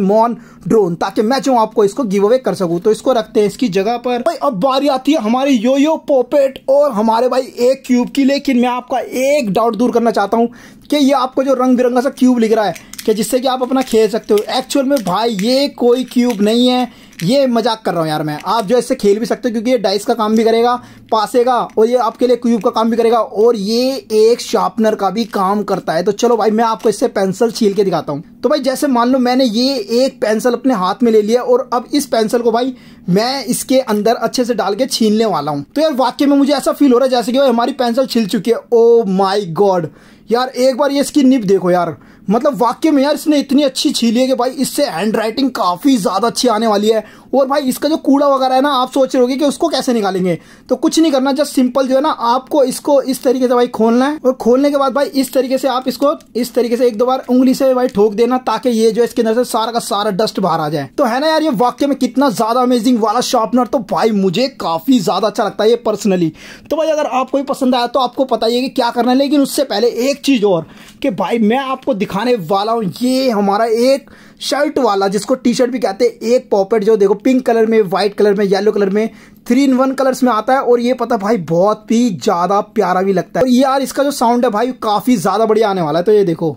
ड्रोन ताकि मैं चाहूँ आपको इसको गिव अवे कर सकूँ तो इसको रखते हैं इसकी जगह पर भाई अब बारी आती है हमारे यो यो पोपेट और हमारे भाई एक क्यूब की लेकिन मैं आपका एक डाउट दूर करना चाहता हूँ कि ये आपको जो रंग बिरंगा सा क्यूब लिख रहा है कि जिससे कि आप अपना खेल सकते हो एक्चुअल में भाई ये कोई क्यूब नहीं है ये मजाक कर रहा हूँ यार मैं आप जो इससे खेल भी सकते हो क्योंकि ये डाइस का काम भी करेगा पासेगा और ये आपके लिए क्यूब का काम भी करेगा और ये एक शार्पनर का भी काम करता है तो चलो भाई मैं आपको इससे पेंसिल छील के दिखाता हूँ तो भाई जैसे मान लो मैंने ये एक पेंसिल अपने हाथ में ले लिया और अब इस पेंसिल को भाई मैं इसके अंदर अच्छे से डाल के छीनने वाला हूँ तो यार वाक्य में मुझे ऐसा फील हो रहा है जैसे कि भाई हमारी पेंसिल छिल चुकी है ओ माई गॉड यार एक बार ये इसकी निप देखो यार मतलब वाक्य में यार इसने इतनी अच्छी छीली है कि भाई इससे हैंड राइटिंग काफ़ी ज़्यादा अच्छी आने वाली है और भाई इसका जो कूड़ा वगैरह है ना आप सोच रहे हो कि उसको कैसे निकालेंगे तो कुछ नहीं करना जस्ट सिंपल जो है ना आपको इसको इस तरीके से भाई खोलना है और खोलने के बाद भाई इस तरीके से आप इसको इस तरीके से एक दो बार उंगली से भाई ठोक देना ताकि ये जो इसके अंदर से सारा का सारा डस्ट बाहर आ जाए तो है ना यार ये वाक्य में कितना ज्यादा अमेजिंग वाला शार्पनर तो भाई मुझे काफी ज्यादा अच्छा लगता है ये पर्सनली तो भाई अगर आपको भी पसंद आया तो आपको पता ही है कि क्या करना है लेकिन उससे पहले एक चीज और कि भाई मैं आपको दिखाने वाला हूँ ये हमारा एक शर्ट वाला जिसको टी शर्ट भी कहते हैं एक पॉपेट जो देखो पिंक कलर में व्हाइट कलर में येलो कलर में थ्री इन वन कलर्स में आता है और ये पता भाई बहुत ही ज्यादा प्यारा भी लगता है और तो यार इसका जो साउंड है भाई काफी ज्यादा बढ़िया आने वाला है तो ये देखो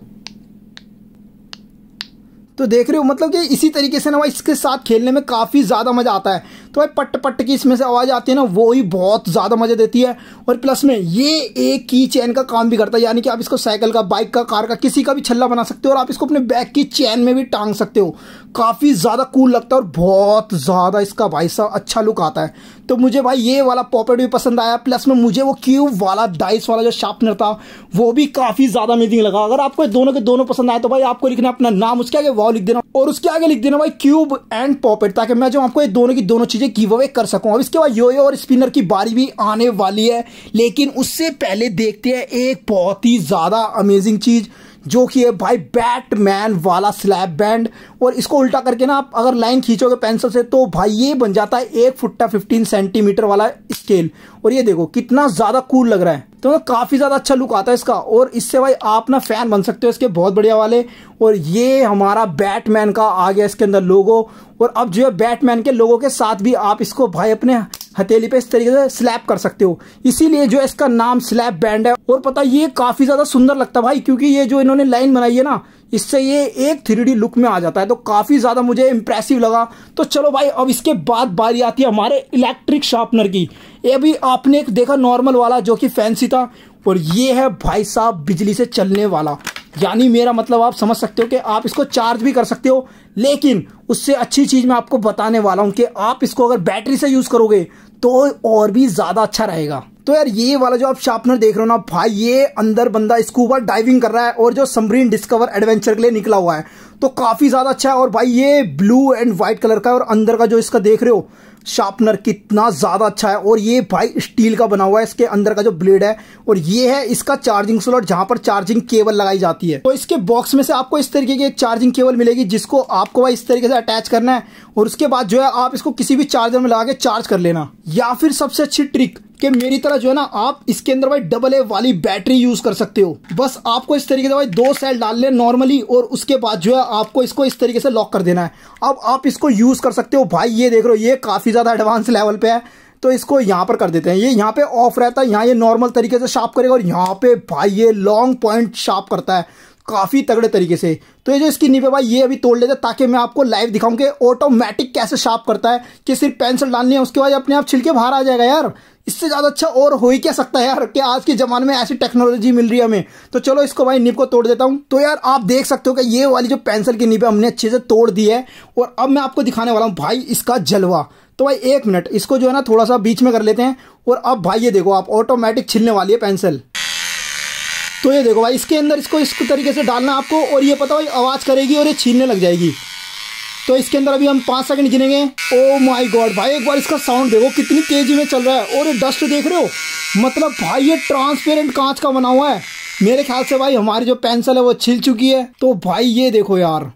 तो देख रहे हो मतलब कि इसी तरीके से ना भाई इसके साथ खेलने में काफ़ी ज़्यादा मज़ा आता है तो भाई पट पट की इसमें से आवाज़ आती है ना वो ही बहुत ज़्यादा मज़ा देती है और प्लस में ये एक की चैन का काम भी करता है यानी कि आप इसको साइकिल का बाइक का कार का किसी का भी छल्ला बना सकते हो और आप इसको अपने बैग की चैन में भी टांग सकते हो काफ़ी ज़्यादा कूल लगता है और बहुत ज़्यादा इसका भाई साहब अच्छा लुक आता है तो मुझे भाई ये वाला पॉपेट भी पसंद आया प्लस में मुझे वो क्यूब वाला डाइस वाला जो शार्पनर था वो भी काफ़ी ज़्यादा अमेजिंग लगा अगर आपको दोनों के दोनों पसंद आए तो भाई आपको लिखना अपना नाम उसके आगे वाव लिख देना और उसके आगे लिख देना भाई क्यूब एंड पॉपेट ताकि मैं जो आपको ये दोनों की दोनों चीज़ें गिव अवे कर सकूँ अब इसके बाद यो और स्पिनर की बारी भी आने वाली है लेकिन उससे पहले देखते हैं एक बहुत ही ज़्यादा अमेजिंग चीज़ जो कि है भाई बैटमैन वाला स्लैब बैंड और इसको उल्टा करके ना आप अगर लाइन खींचोगे पेंसिल से तो भाई ये बन जाता है एक फुट्टा फिफ्टीन सेंटीमीटर वाला स्केल और ये देखो कितना ज़्यादा कूल लग रहा है तो ना काफ़ी ज़्यादा अच्छा लुक आता है इसका और इससे भाई आप ना फ़ैन बन सकते हो इसके बहुत बढ़िया वाले और ये हमारा बैटमैन का आ गया इसके अंदर लोगो और अब जो है बैटमैन के लोगों के साथ भी आप इसको भाई अपने हथेली पे इस तरीके से स्लैप कर सकते हो इसीलिए जो इसका नाम स्लैप बैंड है और पता ये काफ़ी ज़्यादा सुंदर लगता है भाई क्योंकि ये जो इन्होंने लाइन बनाई है ना इससे ये एक थ्री लुक में आ जाता है तो काफ़ी ज़्यादा मुझे इम्प्रेसिव लगा तो चलो भाई अब इसके बाद बारी आती है हमारे इलेक्ट्रिक शार्पनर की ये भी आपने एक देखा नॉर्मल वाला जो कि फैंसी था और ये है भाई साहब बिजली से चलने वाला यानी मेरा मतलब आप समझ सकते हो कि आप इसको चार्ज भी कर सकते हो लेकिन उससे अच्छी चीज़ मैं आपको बताने वाला हूँ कि आप इसको अगर बैटरी से यूज़ करोगे तो और भी ज़्यादा अच्छा रहेगा तो यार ये वाला जो आप शार्पनर देख रहे हो ना भाई ये अंदर बंदा स्कूबा डाइविंग कर रहा है और जो समरीन डिस्कवर एडवेंचर के लिए निकला हुआ है तो काफी ज्यादा अच्छा है और भाई ये ब्लू एंड व्हाइट कलर का है और अंदर का जो इसका देख रहे हो शार्पनर कितना ज्यादा अच्छा है और ये भाई स्टील का बना हुआ है इसके अंदर का जो ब्लेड है और ये है इसका चार्जिंग स्लॉट जहां पर चार्जिंग केबल लगाई जाती है तो इसके बॉक्स में से आपको इस तरीके की एक चार्जिंग केबल मिलेगी जिसको आपको भाई इस तरीके से अटैच करना है और उसके बाद जो है आप इसको किसी भी चार्जर में लगा के चार्ज कर लेना या फिर सबसे अच्छी ट्रिक कि मेरी तरह जो है ना आप इसके अंदर भाई डबल ए वाली बैटरी यूज कर सकते हो बस आपको इस तरीके से भाई दो सेल डाल ले नॉर्मली और उसके बाद जो है आपको इसको इस तरीके से लॉक कर देना है अब आप इसको यूज कर सकते हो भाई ये देख रहे हो ये काफी ज्यादा एडवांस लेवल पे है तो इसको यहाँ पर कर देते हैं ये यहाँ पे ऑफ रहता है यहाँ ये नॉर्मल तरीके से शार्प करेगा और यहाँ पे भाई ये लॉन्ग पॉइंट शार्प करता है काफ़ी तगड़े तरीके से तो ये जो इसकी निप है भाई ये अभी तोड़ लेते ताकि मैं आपको लाइव दिखाऊं कि ऑटोमेटिक कैसे शार्प करता है कि सिर्फ पेंसिल डालनी है उसके बाद अपने आप छिलके बाहर आ जाएगा यार इससे ज़्यादा अच्छा और हो ही क्या सकता है यार कि आज के ज़माने में ऐसी टेक्नोलॉजी मिल रही है हमें तो चलो इसको भाई निप को तोड़ देता हूँ तो यार आप देख सकते हो कि ये वाली जो पेंसिल की निप है हमने अच्छे से तोड़ दी है और अब मैं आपको दिखाने वाला हूँ भाई इसका जलवा तो भाई एक मिनट इसको जो है ना थोड़ा सा बीच में कर लेते हैं और अब भाई ये देखो आप ऑटोमेटिक छिलने वाली है पेंसिल तो ये देखो भाई इसके अंदर इसको इस तरीके से डालना आपको और ये पता भाई आवाज़ करेगी और ये छीनने लग जाएगी तो इसके अंदर अभी हम पाँच सेकंड गिनेंगे ओ oh माय गॉड भाई एक बार इसका साउंड देखो कितनी तेज़ी में चल रहा है और ये डस्ट देख रहे हो मतलब भाई ये ट्रांसपेरेंट कांच का बना हुआ है मेरे ख्याल से भाई हमारी जो पेंसिल है वो छिल चुकी है तो भाई ये देखो यार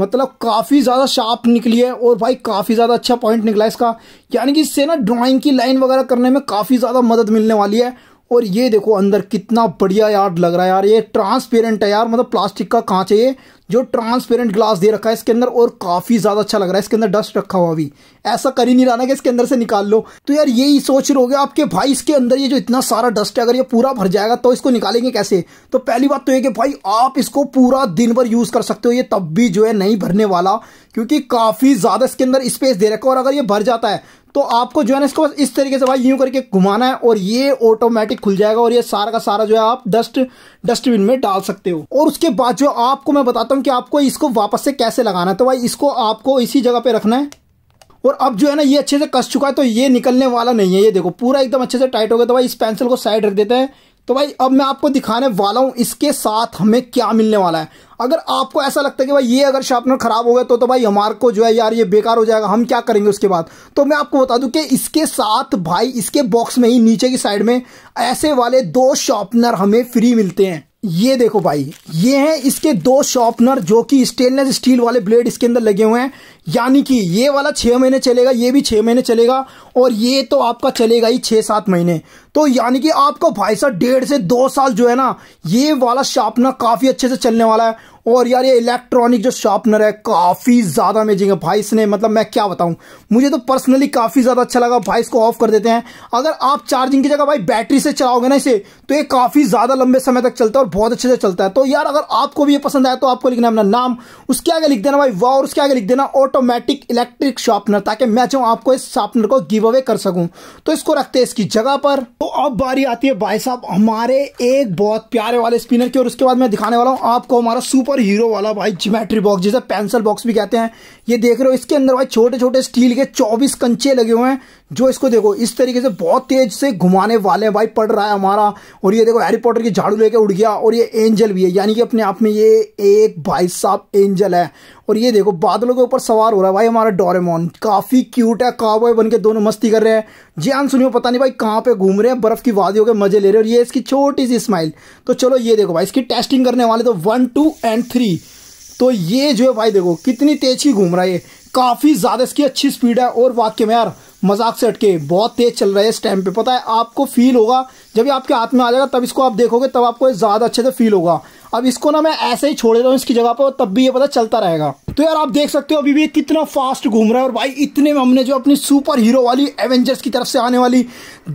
मतलब काफ़ी ज़्यादा शार्प निकली है और भाई काफ़ी ज़्यादा अच्छा पॉइंट निकला इसका यानी कि इससे ना ड्राॅइंग की लाइन वगैरह करने में काफ़ी ज़्यादा मदद मिलने वाली है और ये देखो अंदर कितना बढ़िया यार लग रहा है यार ये ट्रांसपेरेंट है यार मतलब प्लास्टिक का कांच है ये जो ट्रांसपेरेंट ग्लास दे रखा है इसके अंदर और काफ़ी ज़्यादा अच्छा लग रहा है इसके अंदर डस्ट रखा हुआ भी ऐसा कर ही नहीं रहा ना कि इसके अंदर से निकाल लो तो यार यही सोच रहे हो आपके भाई इसके अंदर ये जो इतना सारा डस्ट है अगर ये पूरा भर जाएगा तो इसको निकालेंगे कैसे तो पहली बात तो ये कि भाई आप इसको पूरा दिन भर यूज़ कर सकते हो ये तब भी जो है नहीं भरने वाला क्योंकि काफ़ी ज़्यादा इसके अंदर स्पेस दे रखा है और अगर ये भर जाता है तो आपको जो है ना इसको इस तरीके से भाई यूं करके घुमाना है और ये ऑटोमेटिक खुल जाएगा और ये सारा का सारा जो है आप डस्ट डस्टबिन में डाल सकते हो और उसके बाद जो आपको मैं बताता हूँ कि आपको इसको वापस से कैसे लगाना है तो भाई इसको आपको इसी जगह पे रखना है और अब जो है ना ये अच्छे से कस चुका है तो ये निकलने वाला नहीं है ये देखो पूरा एकदम अच्छे से टाइट हो गया तो भाई इस पेंसिल को साइड रख देते हैं तो भाई अब मैं आपको दिखाने वाला हूँ इसके साथ हमें क्या मिलने वाला है अगर आपको ऐसा लगता है कि भाई ये अगर शार्पनर खराब हो गया तो तो भाई हमारे को जो है यार ये बेकार हो जाएगा हम क्या करेंगे उसके बाद तो मैं आपको बता दूं कि इसके साथ भाई इसके बॉक्स में ही नीचे की साइड में ऐसे वाले दो शार्पनर हमें फ्री मिलते हैं ये देखो भाई ये हैं इसके दो शार्पनर जो कि स्टेनलेस स्टील वाले ब्लेड इसके अंदर लगे हुए हैं यानी कि ये वाला छः महीने चलेगा ये भी छः महीने चलेगा और ये तो आपका चलेगा ही छः सात महीने तो यानी कि आपको भाई साहब डेढ़ से दो साल जो है ना ये वाला शार्पनर काफ़ी अच्छे से चलने वाला है और यार ये इलेक्ट्रॉनिक जो शार्पनर है काफ़ी ज़्यादा अमेजिंग है भाई इसने मतलब मैं क्या बताऊं मुझे तो पर्सनली काफ़ी ज़्यादा अच्छा लगा भाई इसको ऑफ कर देते हैं अगर आप चार्जिंग की जगह भाई बैटरी से चलाओगे ना इसे तो ये काफ़ी ज़्यादा लंबे समय तक चलता है और बहुत अच्छे से चलता है तो यार अगर आपको भी ये पसंद आया तो आपको लिखना अपना नाम उसके आगे लिख देना भाई वाह और उसके आगे लिख देना ऑटो ऑटोमेटिक इलेक्ट्रिक शार्पनर ताकि मैं जो आपको इस शार्पनर को गिव अवे कर सकूं तो इसको रखते हैं इसकी जगह पर तो अब बारी आती है भाई साहब हमारे एक बहुत प्यारे वाले स्पिनर की और उसके बाद मैं दिखाने वाला हूँ आपको हमारा सुपर हीरो वाला भाई जिमेट्री बॉक्स जिसे पेंसिल बॉक्स भी कहते हैं ये देख रहे हो इसके अंदर भाई छोटे छोटे स्टील के चौबीस कंचे लगे हुए हैं जो इसको देखो इस तरीके से बहुत तेज से घुमाने वाले हैं भाई पड़ रहा है हमारा और ये देखो हैरी पॉटर की झाड़ू लेके उड़ गया और ये एंजल भी है यानी कि अपने आप में ये एक भाई साहब एंजल है और ये देखो बादलों के ऊपर सवार हो रहा है भाई हमारा डोरेमोन काफ़ी क्यूट है काबॉय बन के दोनों मस्ती कर रहे हैं जी हम सुनियो पता नहीं भाई कहाँ पे घूम रहे हैं बर्फ़ की वादियों के मज़े ले रहे हैं और ये इसकी छोटी सी स्माइल तो चलो ये देखो भाई इसकी टेस्टिंग करने वाले तो वन टू एंड थ्री तो ये जो है भाई देखो कितनी तेज ही घूम रहा है ये काफ़ी ज़्यादा इसकी अच्छी स्पीड है और वाक्य में यार मजाक से हटके बहुत तेज चल रहा है इस टाइम पे पता है आपको फील होगा जब ये आपके हाथ में आ जाएगा तब इसको आप देखोगे तब आपको ज़्यादा अच्छे से फील होगा अब इसको ना मैं ऐसे ही छोड़ रहा हूँ इसकी जगह पर तब भी ये पता चलता रहेगा तो यार आप देख सकते हो अभी भी कितना फास्ट घूम रहा है और भाई इतने में हमने जो अपनी सुपर हीरो वाली एवेंजर्स की तरफ से आने वाली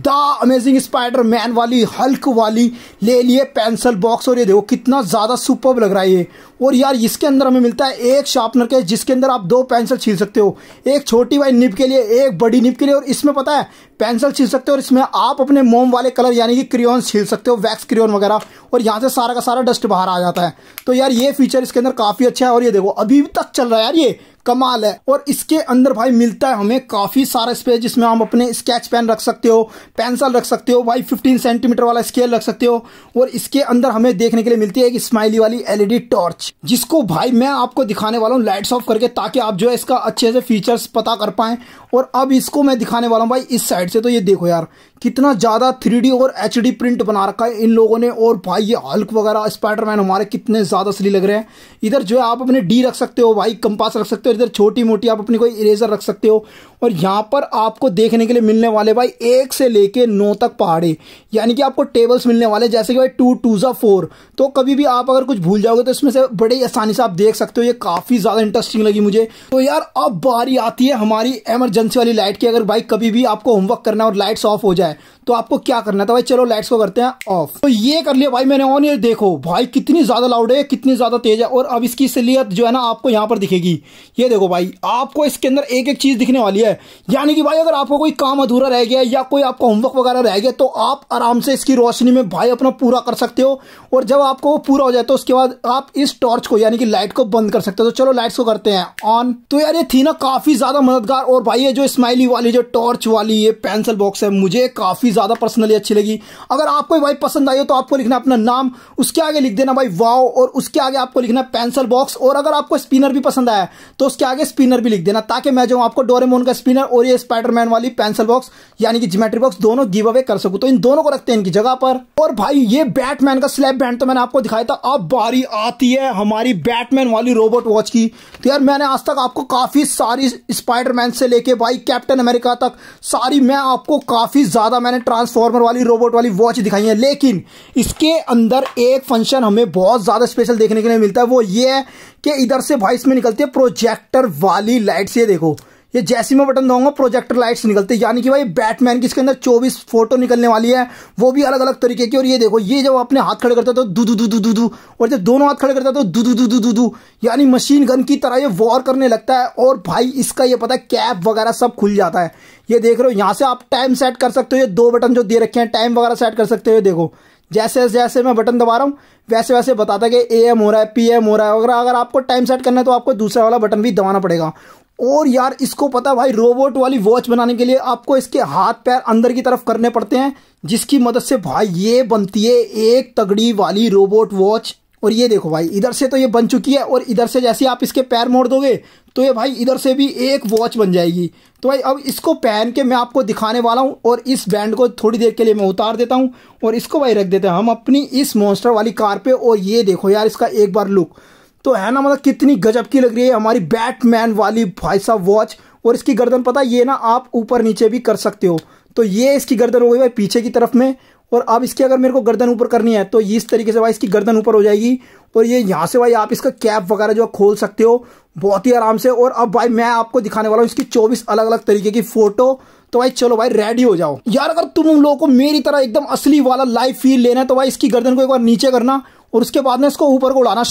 द अमेजिंग स्पाइडर मैन वाली हल्क वाली ले लिए पेंसिल बॉक्स और ये देखो कितना ज़्यादा सुपर लग रहा है ये और यार इसके अंदर हमें मिलता है एक शार्पनर के जिसके अंदर आप दो पेंसिल छील सकते हो एक छोटी वाली निप के लिए एक बड़ी निप के लिए और इसमें पता है पेंसिल छील सकते हो और इसमें आप अपने मोम वाले कलर यानी कि क्रियोन छील सकते हो वैक्स क्रियोन वगैरह और यहाँ से सारा का सारा डस्ट बाहर आ जाता है तो यार ये फीचर इसके अंदर काफ़ी अच्छा है और ये देखो अभी तक चल रहा है यार ये कमाल है और इसके अंदर भाई मिलता है हमें काफी सारा स्पेस जिसमें हम अपने स्केच पेन रख सकते हो पेंसिल रख सकते हो भाई 15 सेंटीमीटर वाला स्केल रख सकते हो और इसके अंदर हमें देखने के लिए मिलती है एक स्माइली वाली एलईडी टॉर्च जिसको भाई मैं आपको दिखाने वाला हूँ लाइट्स ऑफ करके ताकि आप जो है इसका अच्छे से फीचर्स पता कर पाए और अब इसको मैं दिखाने वाला हूँ भाई इस साइड से तो ये देखो यार कितना ज़्यादा थ्री और एच प्रिंट बना रखा है इन लोगों ने और भाई ये हल्क वगैरह स्पाइडरमैन हमारे कितने ज़्यादा असली लग रहे हैं इधर जो है आप अपने डी रख सकते हो भाई कंपास रख सकते हो फिर इधर छोटी मोटी आप अपनी कोई इरेजर रख सकते हो और यहाँ पर आपको देखने के लिए मिलने वाले भाई एक से लेके नौ तक पहाड़े यानी कि आपको टेबल्स मिलने वाले जैसे कि भाई टू टू ज़ा फोर तो कभी भी आप अगर कुछ भूल जाओगे तो इसमें से बड़े आसानी से आप देख सकते हो ये काफ़ी ज़्यादा इंटरेस्टिंग लगी मुझे तो यार अब बारी आती है हमारी एमरजेंसी वाली लाइट की अगर भाई कभी भी आपको होमवर्क करना और लाइट्स ऑफ हो जाए तो आपको क्या करना था भाई चलो लाइट्स को करते हैं ऑफ तो ये कर लिया भाई मैंने ऑन ये देखो भाई कितनी ज्यादा लाउड है कितनी ज्यादा तेज है और अब इसकी सिलियत जो है ना आपको यहाँ पर दिखेगी ये देखो भाई आपको इसके अंदर एक एक चीज दिखने वाली है यानी कि भाई अगर आपको कोई काम अधूरा रह गया या कोई आपका होमवर्क वगैरह रह गया तो आप आराम से इसकी रोशनी में भाई अपना पूरा कर सकते हो और जब आपको वो पूरा हो जाए तो उसके बाद आप इस टॉर्च को यानी कि लाइट को बंद कर सकते हो तो चलो लाइट्स को करते हैं ऑन तो यार ये थी ना काफी ज्यादा मददगार और भाई ये जो स्माइली वाली जो टॉर्च वाली ये पेंसिल बॉक्स है मुझे काफी ज़्यादा पर्सनली अच्छी लगी अगर आपको भाई पसंद आई हो तो आपको लिखना अपना नाम उसके आगे लिख देना भाई वाओ और उसके आगे आपको लिखना पेंसिल बॉक्स और अगर आपको स्पिनर भी पसंद आया तो उसके आगे स्पिनर भी लिख देना ताकि मैं जो आपको डोरेमोन का स्पिनर और ये स्पाइडरमैन वाली पेंसिल बॉक्स यानी कि जिमेट्री बॉक्स दोनों गिव अवे कर सकूँ तो इन दोनों को रखते हैं इनकी जगह पर और भाई ये बैटमैन का स्लैब बैंड तो मैंने आपको दिखाया था अब बारी आती है हमारी बैटमैन वाली रोबोट वॉच की तो यार मैंने आज तक आपको काफी सारी स्पाइडरमैन से लेके भाई कैप्टन अमेरिका तक सारी मैं आपको काफी ज्यादा मैंने ट्रांसफॉर्मर वाली रोबोट वाली वॉच दिखाई है लेकिन इसके अंदर एक फंक्शन हमें बहुत ज़्यादा स्पेशल देखने के लिए मिलता है वो ये है कि इधर से वॉइस में निकलती है प्रोजेक्टर वाली लाइट से देखो ये जैसे मैं बटन दूंगा प्रोजेक्टर लाइट्स निकलते यानी कि भाई बैटमैन की इसके अंदर 24 फोटो निकलने वाली है वो भी अलग अलग तरीके की और ये देखो ये जब अपने हाथ खड़े करता तो दू दू दू दू दू दू और जब दोनों हाथ खड़े करता तो दू दू दू दू दू दू यानी मशीन गन की तरह ये वॉर करने लगता है और भाई इसका ये पता है कैप वगैरह सब खुल जाता है ये देख रहे हो यहाँ से आप टाइम सेट कर सकते हो ये दो बटन जो दे रखे हैं टाइम वगैरह सेट कर सकते हो देखो जैसे जैसे मैं बटन दबा रहा हूँ वैसे वैसे बताता है कि ए एम हो रहा है पी एम हो रहा है अगर अगर आपको टाइम सेट करना है तो आपको दूसरा वाला बटन भी दबाना पड़ेगा और यार इसको पता भाई रोबोट वाली वॉच बनाने के लिए आपको इसके हाथ पैर अंदर की तरफ करने पड़ते हैं जिसकी मदद से भाई ये बनती है एक तगड़ी वाली रोबोट वॉच और ये देखो भाई इधर से तो ये बन चुकी है और इधर से जैसे आप इसके पैर मोड़ दोगे तो ये भाई इधर से भी एक वॉच बन जाएगी तो भाई अब इसको पहन के मैं आपको दिखाने वाला हूँ और इस बैंड को थोड़ी देर के लिए मैं उतार देता हूँ और इसको भाई रख देते हैं हम अपनी इस मॉन्स्टर वाली कार पर और ये देखो यार इसका एक बार लुक तो है ना मतलब कितनी गजब की लग रही है हमारी बैटमैन वाली भाई साहब वॉच और इसकी गर्दन पता ये ना आप ऊपर नीचे भी कर सकते हो तो ये इसकी गर्दन हो गई भाई पीछे की तरफ में और अब इसकी अगर मेरे को गर्दन ऊपर करनी है तो इस तरीके से भाई इसकी गर्दन ऊपर हो जाएगी और ये यहाँ से भाई आप इसका कैप वगैरह जो खोल सकते हो बहुत ही आराम से और अब भाई मैं आपको दिखाने वाला हूँ इसकी 24 अलग अलग तरीके की फोटो तो भाई चलो भाई रेडी हो जाओ यार अगर तुम लोगों को मेरी तरह एकदम असली वाला लाइव फील लेना है तो भाई इसकी गर्दन को एक बार नीचे करना और उसके बाद में इसको ऊपर को उड़ाना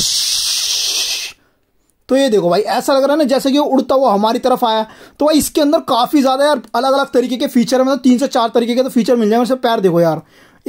तो ये देखो भाई ऐसा लग रहा है ना जैसे कि उड़ता हुआ हमारी तरफ आया तो भाई इसके अंदर काफ़ी ज़्यादा यार अलग अलग तरीके के फीचर मतलब तीन से चार तरीके के तो फीचर मिल जाएंगे पैर देखो यार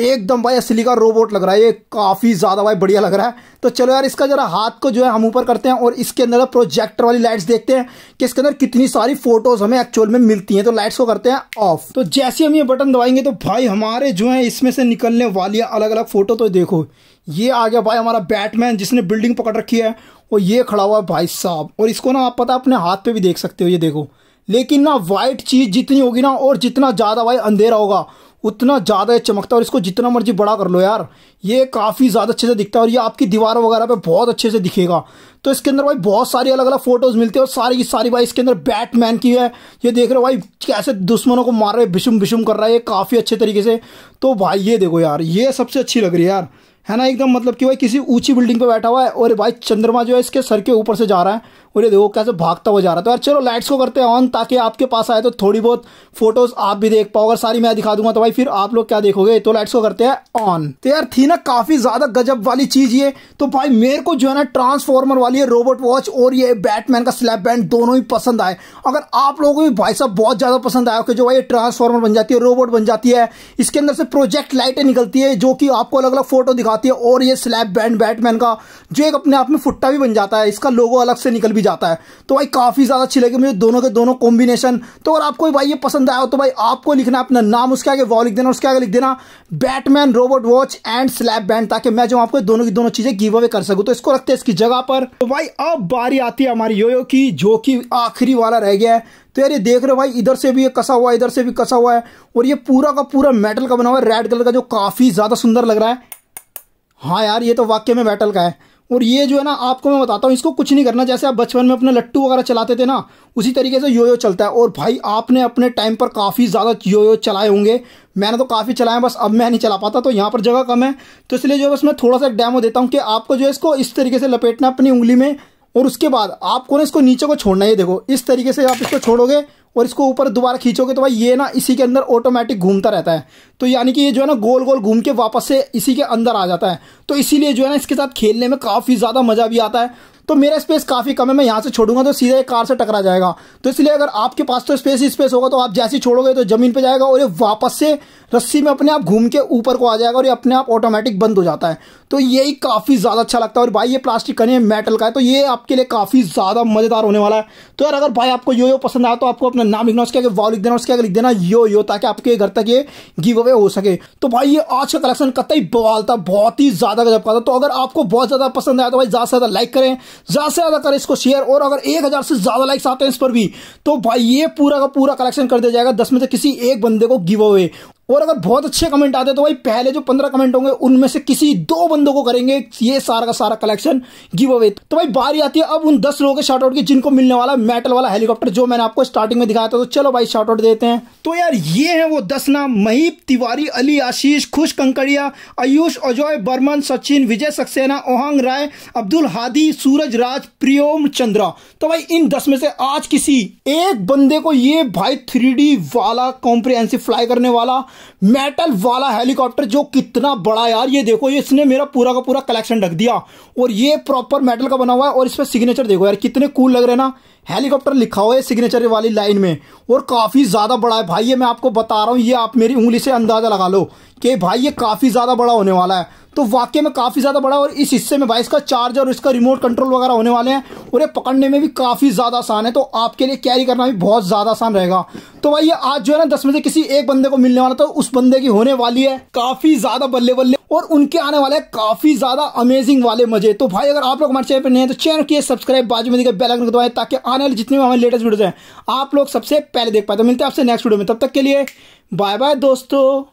एकदम भाई असली का रोबोट लग रहा है ये काफ़ी ज़्यादा भाई बढ़िया लग रहा है तो चलो यार इसका जरा हाथ को जो है हम ऊपर करते हैं और इसके अंदर प्रोजेक्टर वाली लाइट्स देखते हैं कि इसके अंदर कितनी सारी फोटोज हमें एक्चुअल में मिलती हैं तो लाइट्स को करते हैं ऑफ तो जैसे हम ये बटन दबाएंगे तो भाई हमारे जो है इसमें से निकलने वाली अलग अलग फोटो तो देखो ये आ गया भाई हमारा बैटमैन जिसने बिल्डिंग पकड़ रखी है और ये खड़ा हुआ है भाई साहब और इसको ना आप पता अपने हाथ पे भी देख सकते हो ये देखो लेकिन ना वाइट चीज़ जितनी होगी ना और जितना ज़्यादा भाई अंधेरा होगा उतना ज़्यादा चमकता है और इसको जितना मर्जी बड़ा कर लो यार ये काफ़ी ज़्यादा अच्छे से दिखता है और ये आपकी दीवारों वगैरह पे बहुत अच्छे से दिखेगा तो इसके अंदर भाई बहुत सारी अलग अलग फोटोज़ मिलते हैं और सारी की सारी भाई इसके अंदर बैटमैन की है ये देख रहे हो भाई कैसे दुश्मनों को मार रहे बिशुम बिशुम कर रहा है ये काफ़ी अच्छे तरीके से तो भाई ये देखो यार ये सबसे अच्छी लग रही है यार है ना एकदम मतलब कि भाई किसी ऊंची बिल्डिंग पे बैठा हुआ है और भाई चंद्रमा जो है इसके सर के ऊपर से जा रहा है और ये देखो कैसे भागता हुआ जा रहा था तो यार चलो लाइट्स को करते हैं ऑन ताकि आपके पास आए तो थोड़ी बहुत फोटोज आप भी देख पाओ अगर सारी मैं दिखा दूंगा तो भाई फिर आप लोग क्या देखोगे तो लाइट्स को करते हैं ऑन तो यार थी ना काफी ज्यादा गजब वाली चीज ये तो भाई मेरे को जो है ना ट्रांसफॉर्मर वाली है रोबोट वॉच और ये बैटमैन का स्लैब बैंड दोनों ही पसंद आए अगर आप लोगों को भी भाई साहब बहुत ज्यादा पसंद आया कि जो भाई ट्रांसफॉर्मर बन जाती है रोबोट बन जाती है इसके अंदर से प्रोजेक्ट लाइटें निकलती है जो कि आपको अलग अलग फोटो दिखाती है और ये स्लैब बैंड बैटमैन का जो एक अपने आप में फुट्टा भी बन जाता है इसका लोगो अलग से निकल भी भी जाता है तो भाई काफ़ी ज़्यादा अच्छी लगी मुझे दोनों के दोनों कॉम्बिनेशन तो अगर आपको भाई ये पसंद आया हो तो भाई आपको लिखना अपना नाम उसके आगे वॉ लिख देना उसके आगे लिख देना Batman robot watch and slap band ताकि मैं जो आपको दोनों की दोनों चीज़ें गिव अवे कर सकूँ तो इसको रखते हैं इसकी जगह पर तो भाई अब बारी आती है हमारी योयो की जो कि आखिरी वाला रह गया है तो यार ये देख रहे हो भाई इधर से भी ये कसा हुआ है इधर से भी कसा हुआ है और ये पूरा का पूरा मेटल का बना हुआ है रेड कलर का जो काफ़ी ज़्यादा सुंदर लग रहा है हाँ यार ये तो वाक्य में मेटल का है और ये जो है ना आपको मैं बताता हूँ इसको कुछ नहीं करना जैसे आप बचपन में अपने लट्टू वगैरह चलाते थे ना उसी तरीके से योयो चलता है और भाई आपने अपने टाइम पर काफ़ी ज़्यादा योयो चलाए होंगे मैंने तो काफ़ी चलाया बस अब मैं नहीं चला पाता तो यहाँ पर जगह कम है तो इसलिए जो बस मैं थोड़ा सा डैमो देता हूँ कि आपको जो है इसको इस तरीके से लपेटना अपनी उंगली में और उसके बाद आपको ना इसको नीचे को छोड़ना है देखो इस तरीके से आप इसको छोड़ोगे और इसको ऊपर दोबारा खींचोगे तो भाई ये ना इसी के अंदर ऑटोमेटिक घूमता रहता है तो यानी कि ये जो है ना गोल गोल घूम के वापस से इसी के अंदर आ जाता है तो इसीलिए जो है ना इसके साथ खेलने में काफ़ी ज़्यादा मज़ा भी आता है तो मेरा स्पेस काफ़ी कम है मैं यहाँ से छोड़ूंगा तो सीधा एक कार से टकरा जाएगा तो इसलिए अगर आपके पास तो स्पेस ही स्पेस होगा तो आप जैसे छोड़ोगे तो ज़मीन पर जाएगा और ये वापस से रस्सी में अपने आप घूम के ऊपर को आ जाएगा और ये अपने आप ऑटोमेटिक बंद हो जाता है तो यही काफ़ी ज़्यादा अच्छा लगता है और भाई ये प्लास्टिक का नहीं है मेटल का है तो ये आपके लिए काफ़ी ज़्यादा मज़ेदार होने वाला है तो यार अगर भाई आपको यो यो पसंद आया तो आपको अपना नाम लिखना उसके आगे वाव लिख देना उसके आगे लिख देना यो यो ताकि आपके घर तक ये गिव अवे हो सके तो भाई ये आज का कलेक्शन कतई बवाल था बहुत ही ज़्यादा गजब का था तो अगर आपको बहुत ज़्यादा पसंद आया तो भाई ज़्यादा से ज़्यादा लाइक करें ज़्यादा से ज़्यादा करें इसको शेयर और अगर एक हज़ार से ज़्यादा लाइक्स आते हैं इस पर भी तो भाई ये पूरा का पूरा कलेक्शन कर दिया जाएगा दस में से किसी एक बंदे को गिव अवे और अगर बहुत अच्छे कमेंट आते तो भाई पहले जो पंद्रह कमेंट होंगे उनमें से किसी दो बंदों को करेंगे ये सारा का सारा कलेक्शन गिव अवे तो भाई बारी आती है अब उन दस लोगों के शॉर्ट आउट की जिनको मिलने वाला मेटल वाला हेलीकॉप्टर जो मैंने आपको स्टार्टिंग में दिखाया था तो चलो भाई शॉर्ट आउट देते हैं तो यार ये है वो दस नाम महीप तिवारी अली आशीष खुश कंकड़िया आयुष अजोय बर्मन सचिन विजय सक्सेना ओहंग राय अब्दुल हादी सूरज राज प्रियोम चंद्रा तो भाई इन दस में से आज किसी एक बंदे को ये भाई थ्री वाला कॉम्प्रिहेंसिव फ्लाई करने वाला मेटल वाला हेलीकॉप्टर जो कितना बड़ा यार ये देखो ये इसने मेरा पूरा का पूरा कलेक्शन रख दिया और ये प्रॉपर मेटल का बना हुआ है और इस पर सिग्नेचर देखो यार कितने कूल लग रहे ना हेलीकॉप्टर लिखा हुआ है सिग्नेचर वाली लाइन में और काफ़ी ज़्यादा बड़ा है भाई ये मैं आपको बता रहा हूँ ये आप मेरी उंगली से अंदाज़ा लगा लो कि भाई ये काफ़ी ज़्यादा बड़ा होने वाला है तो वाक्य में काफ़ी ज़्यादा बड़ा और इस हिस्से में भाई इसका चार्ज और इसका रिमोट कंट्रोल वगैरह होने वाले हैं और ये पकड़ने में भी काफ़ी ज़्यादा आसान है तो आपके लिए कैरी करना भी बहुत ज़्यादा आसान रहेगा तो भाई ये आज जो है ना दस बजे किसी एक बंदे को मिलने वाला तो उस बंदे की होने वाली है काफ़ी ज़्यादा बल्ले बल्ले और उनके आने वाले काफ़ी ज़्यादा अमेजिंग वाले मजे तो भाई अगर आप लोग हमारे चैनल पर नहीं है तो चैनल किए सब्सक्राइब बाजू में देखिए बेलाइकन दबाएं ताकि आने वाले जितने भी हमारे लेटेस्ट वीडियो हैं आप लोग सबसे पहले देख पाए तो मिलते हैं आपसे नेक्स्ट वीडियो में तब तक के लिए बाय बाय दोस्तों